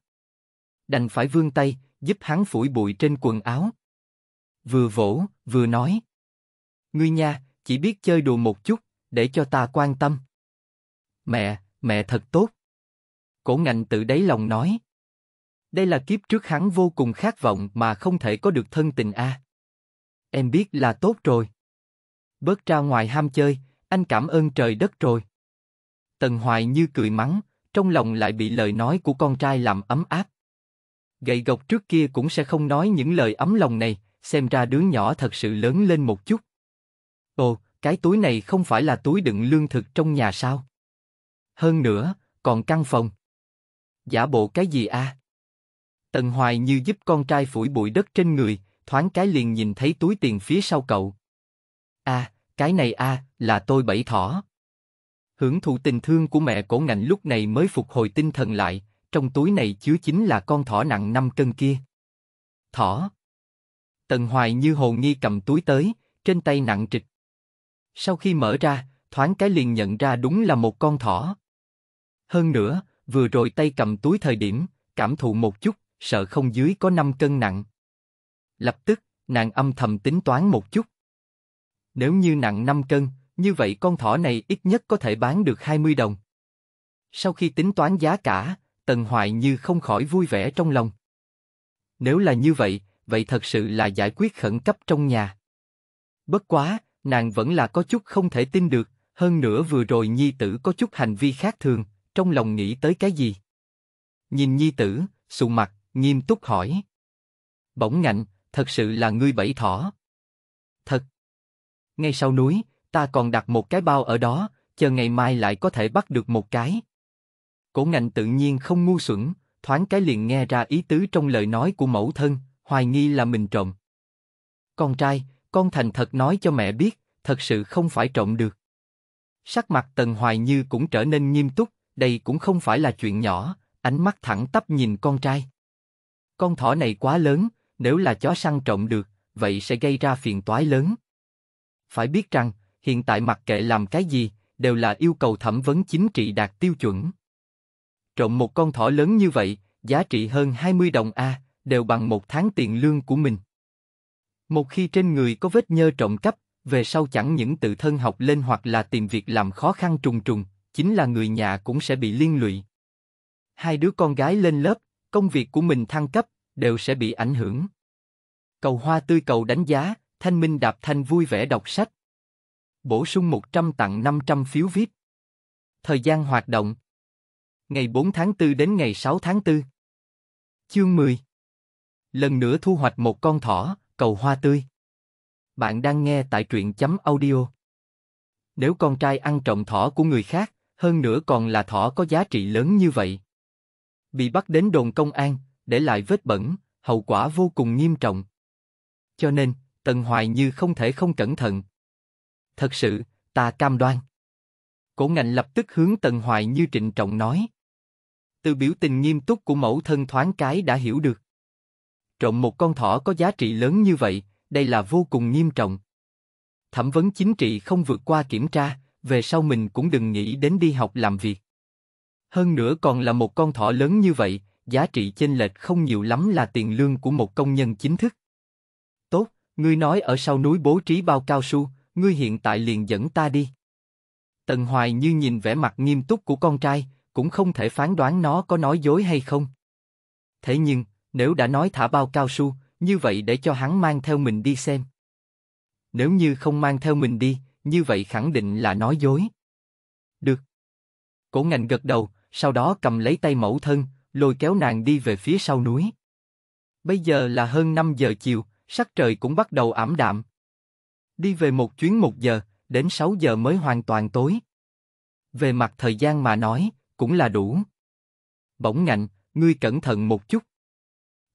Đành phải vươn tay, giúp hắn phủi bụi trên quần áo. Vừa vỗ, vừa nói. Ngươi nha, chỉ biết chơi đùa một chút, để cho ta quan tâm. Mẹ, mẹ thật tốt. Cổ ngành tự đáy lòng nói. Đây là kiếp trước hắn vô cùng khát vọng mà không thể có được thân tình a. Em biết là tốt rồi. Bớt ra ngoài ham chơi, anh cảm ơn trời đất rồi. Tần Hoài như cười mắng, trong lòng lại bị lời nói của con trai làm ấm áp. Gậy gộc trước kia cũng sẽ không nói những lời ấm lòng này, xem ra đứa nhỏ thật sự lớn lên một chút. Ồ, cái túi này không phải là túi đựng lương thực trong nhà sao? Hơn nữa, còn căn phòng. Giả bộ cái gì a? À? Tần Hoài như giúp con trai phủi bụi đất trên người, thoáng cái liền nhìn thấy túi tiền phía sau cậu. A, à, cái này a, à, là tôi bẫy thỏ. Hưởng thụ tình thương của mẹ cổ ngạnh lúc này mới phục hồi tinh thần lại, trong túi này chứa chính là con thỏ nặng 5 cân kia. Thỏ. Tần Hoài như hồ nghi cầm túi tới, trên tay nặng trịch. Sau khi mở ra, thoáng cái liền nhận ra đúng là một con thỏ. Hơn nữa, vừa rồi tay cầm túi thời điểm, cảm thụ một chút, sợ không dưới có 5 cân nặng. Lập tức, nàng âm thầm tính toán một chút. Nếu như nặng 5 cân, như vậy con thỏ này ít nhất có thể bán được 20 đồng. Sau khi tính toán giá cả, Tần Hoài Như không khỏi vui vẻ trong lòng. Nếu là như vậy, vậy thật sự là giải quyết khẩn cấp trong nhà. Bất quá, nàng vẫn là có chút không thể tin được, hơn nữa vừa rồi Nhi Tử có chút hành vi khác thường, trong lòng nghĩ tới cái gì. Nhìn Nhi Tử, sụ mặt, nghiêm túc hỏi. Bỗng ngạnh, thật sự là ngươi bẫy thỏ. Thật. Ngay sau núi, ta còn đặt một cái bao ở đó, chờ ngày mai lại có thể bắt được một cái. Cổ ngạnh tự nhiên không ngu xuẩn, thoáng cái liền nghe ra ý tứ trong lời nói của mẫu thân, hoài nghi là mình trộm. Con trai, con thành thật nói cho mẹ biết, thật sự không phải trộm được. Sắc mặt Tần Hoài Như cũng trở nên nghiêm túc, đây cũng không phải là chuyện nhỏ, ánh mắt thẳng tắp nhìn con trai. Con thỏ này quá lớn, nếu là chó săn trộm được, vậy sẽ gây ra phiền toái lớn. Phải biết rằng, hiện tại mặc kệ làm cái gì, đều là yêu cầu thẩm vấn chính trị đạt tiêu chuẩn. Trộm một con thỏ lớn như vậy, giá trị hơn 20 đồng A, đều bằng một tháng tiền lương của mình. Một khi trên người có vết nhơ trộm cắp, về sau chẳng những tự thân học lên hoặc là tìm việc làm khó khăn trùng trùng, chính là người nhà cũng sẽ bị liên lụy. Hai đứa con gái lên lớp, công việc của mình thăng cấp, đều sẽ bị ảnh hưởng. Cầu hoa tươi cầu đánh giá, thanh minh đạp thanh vui vẻ đọc sách. Bổ sung 100 tặng 500 phiếu viết Thời gian hoạt động Ngày 4 tháng 4 đến ngày 6 tháng 4 Chương 10 Lần nữa thu hoạch một con thỏ, cầu hoa tươi. Bạn đang nghe tại truyện chấm audio. Nếu con trai ăn trộm thỏ của người khác, hơn nữa còn là thỏ có giá trị lớn như vậy, bị bắt đến đồn công an, để lại vết bẩn, hậu quả vô cùng nghiêm trọng. Cho nên, Tần Hoài Như không thể không cẩn thận. Thật sự, ta cam đoan. Cổ ngành lập tức hướng Tần Hoài Như trịnh trọng nói. Từ biểu tình nghiêm túc của mẫu thân thoáng cái đã hiểu được. Trộm một con thỏ có giá trị lớn như vậy, đây là vô cùng nghiêm trọng. Thẩm vấn chính trị không vượt qua kiểm tra, về sau mình cũng đừng nghĩ đến đi học làm việc. Hơn nữa còn là một con thỏ lớn như vậy, giá trị chênh lệch không nhiều lắm là tiền lương của một công nhân chính thức. Tốt, ngươi nói ở sau núi bố trí bao cao su, ngươi hiện tại liền dẫn ta đi. Tần Hoài như nhìn vẻ mặt nghiêm túc của con trai, cũng không thể phán đoán nó có nói dối hay không. Thế nhưng, nếu đã nói thả bao cao su, như vậy để cho hắn mang theo mình đi xem. Nếu như không mang theo mình đi, như vậy khẳng định là nói dối. Được. Cổ ngành gật đầu, sau đó cầm lấy tay mẫu thân, lôi kéo nàng đi về phía sau núi. Bây giờ là hơn 5 giờ chiều, sắc trời cũng bắt đầu ảm đạm. Đi về một chuyến một giờ, đến 6 giờ mới hoàn toàn tối. Về mặt thời gian mà nói, cũng là đủ. Bỗng ngạnh, ngươi cẩn thận một chút.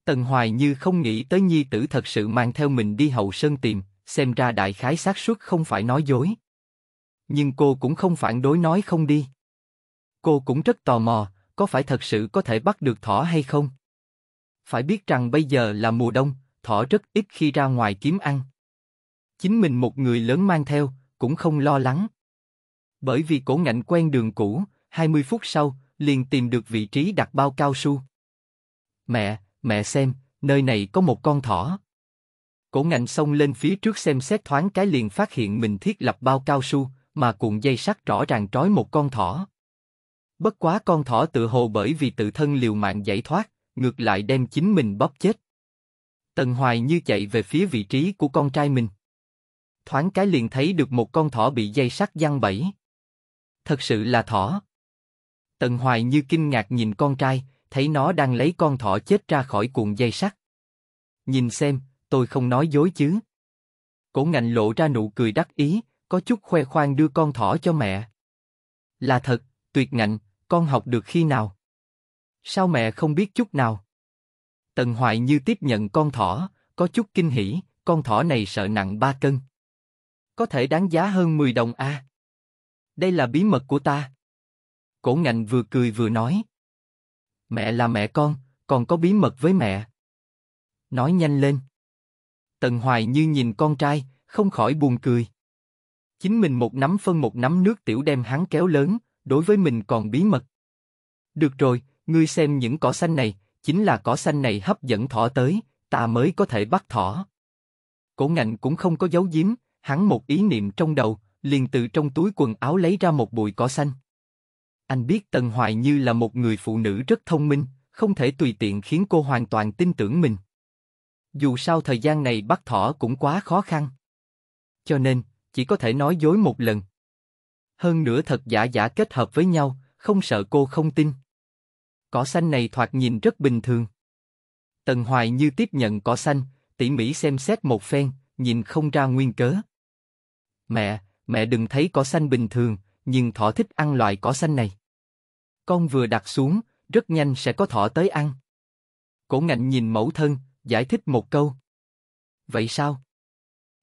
Tần Hoài như không nghĩ tới nhi tử thật sự mang theo mình đi hậu sơn tìm, xem ra đại khái xác suất không phải nói dối. Nhưng cô cũng không phản đối nói không đi. Cô cũng rất tò mò, có phải thật sự có thể bắt được thỏ hay không? Phải biết rằng bây giờ là mùa đông, thỏ rất ít khi ra ngoài kiếm ăn. Chính mình một người lớn mang theo, cũng không lo lắng. Bởi vì cổ ngạnh quen đường cũ, 20 phút sau, liền tìm được vị trí đặt bao cao su. Mẹ, mẹ xem, nơi này có một con thỏ. Cổ ngạnh xông lên phía trước xem xét thoáng cái liền phát hiện mình thiết lập bao cao su, mà cuộn dây sắt rõ ràng trói một con thỏ. Bất quá con thỏ tự hồ bởi vì tự thân liều mạng giải thoát, ngược lại đem chính mình bóp chết. Tần Hoài như chạy về phía vị trí của con trai mình. Thoáng cái liền thấy được một con thỏ bị dây sắt giăng bẫy. Thật sự là thỏ. Tần Hoài như kinh ngạc nhìn con trai, thấy nó đang lấy con thỏ chết ra khỏi cuộn dây sắt. Nhìn xem, tôi không nói dối chứ. Cổ ngạnh lộ ra nụ cười đắc ý, có chút khoe khoang đưa con thỏ cho mẹ. Là thật, tuyệt ngạnh, con học được khi nào? Sao mẹ không biết chút nào? Tần Hoài Như tiếp nhận con thỏ, có chút kinh hỉ, con thỏ này sợ nặng 3 cân. Có thể đáng giá hơn 10 đồng a. À? Đây là bí mật của ta. Cổ ngành vừa cười vừa nói. Mẹ là mẹ con, còn có bí mật với mẹ. Nói nhanh lên. Tần Hoài Như nhìn con trai, không khỏi buồn cười. Chính mình một nắm phân một nắm nước tiểu đem hắn kéo lớn, đối với mình còn bí mật. Được rồi, ngươi xem những cỏ xanh này, chính là cỏ xanh này hấp dẫn thỏ tới, ta mới có thể bắt thỏ. Cổ ngạnh cũng không có giấu giếm, hắn một ý niệm trong đầu, liền từ trong túi quần áo lấy ra một bụi cỏ xanh. Anh biết Tần Hoài Như là một người phụ nữ rất thông minh, không thể tùy tiện khiến cô hoàn toàn tin tưởng mình. Dù sao thời gian này bắt thỏ cũng quá khó khăn. Cho nên, chỉ có thể nói dối một lần, hơn nữa thật giả giả kết hợp với nhau, không sợ cô không tin. Cỏ xanh này thoạt nhìn rất bình thường. Tần Hoài như tiếp nhận cỏ xanh, tỉ mỉ xem xét một phen, nhìn không ra nguyên cớ. Mẹ, mẹ đừng thấy cỏ xanh bình thường, nhưng thỏ thích ăn loại cỏ xanh này. Con vừa đặt xuống, rất nhanh sẽ có thỏ tới ăn. Cổ ngạnh nhìn mẫu thân, giải thích một câu. Vậy sao?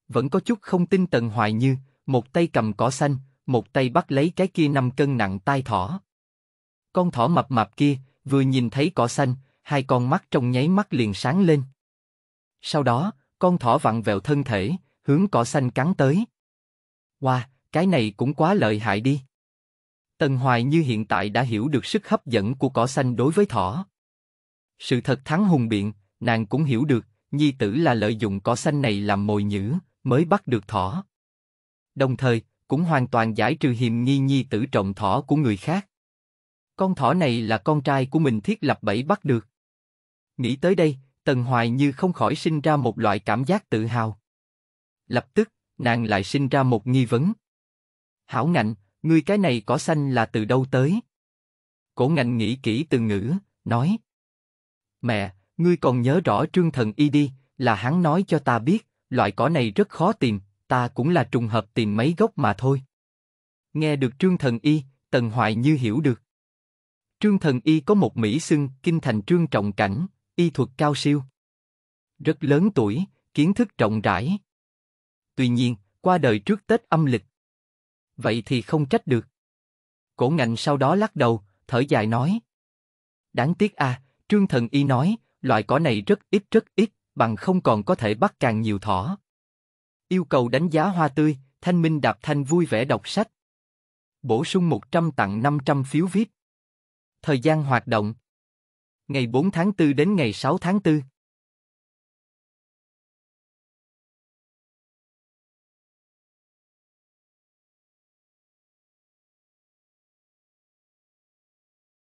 Vẫn có chút không tin Tần Hoài Như, một tay cầm cỏ xanh, một tay bắt lấy cái kia năm cân nặng tai thỏ. Con thỏ mập mạp kia, vừa nhìn thấy cỏ xanh, hai con mắt trong nháy mắt liền sáng lên. Sau đó, con thỏ vặn vẹo thân thể, hướng cỏ xanh cắn tới. Wow, cái này cũng quá lợi hại đi. Tần Hoài như hiện tại đã hiểu được sức hấp dẫn của cỏ xanh đối với thỏ. Sự thật thắng hùng biện, nàng cũng hiểu được, nhi tử là lợi dụng cỏ xanh này làm mồi nhữ, mới bắt được thỏ. Đồng thời, cũng hoàn toàn giải trừ hiềm nghi nhi tử trọng thỏ của người khác. Con thỏ này là con trai của mình thiết lập bẫy bắt được. Nghĩ tới đây, Tần Hoài như không khỏi sinh ra một loại cảm giác tự hào. Lập tức, nàng lại sinh ra một nghi vấn. Hảo ngạnh, ngươi cái này cỏ xanh là từ đâu tới? Cổ ngạnh nghĩ kỹ từ ngữ, nói. Mẹ, ngươi còn nhớ rõ trương thần y đi, là hắn nói cho ta biết, loại cỏ này rất khó tìm, ta cũng là trùng hợp tìm mấy gốc mà thôi. Nghe được Trương Thần Y, Tần Hoài Như hiểu được. Trương Thần Y có một mỹ xưng, kinh thành Trương Trọng Cảnh, y thuật cao siêu. Rất lớn tuổi, kiến thức rộng rãi. Tuy nhiên, qua đời trước Tết âm lịch. Vậy thì không trách được. Cổ ngành sau đó lắc đầu, thở dài nói. Đáng tiếc à, Trương Thần Y nói, loại cỏ này rất ít rất ít, bằng không còn có thể bắt càng nhiều thỏ. Yêu cầu đánh giá hoa tươi, Thanh Minh Đạp Thanh vui vẻ đọc sách. Bổ sung 100 tặng 500 phiếu viết. Thời gian hoạt động Ngày 4 tháng 4 đến ngày 6 tháng 4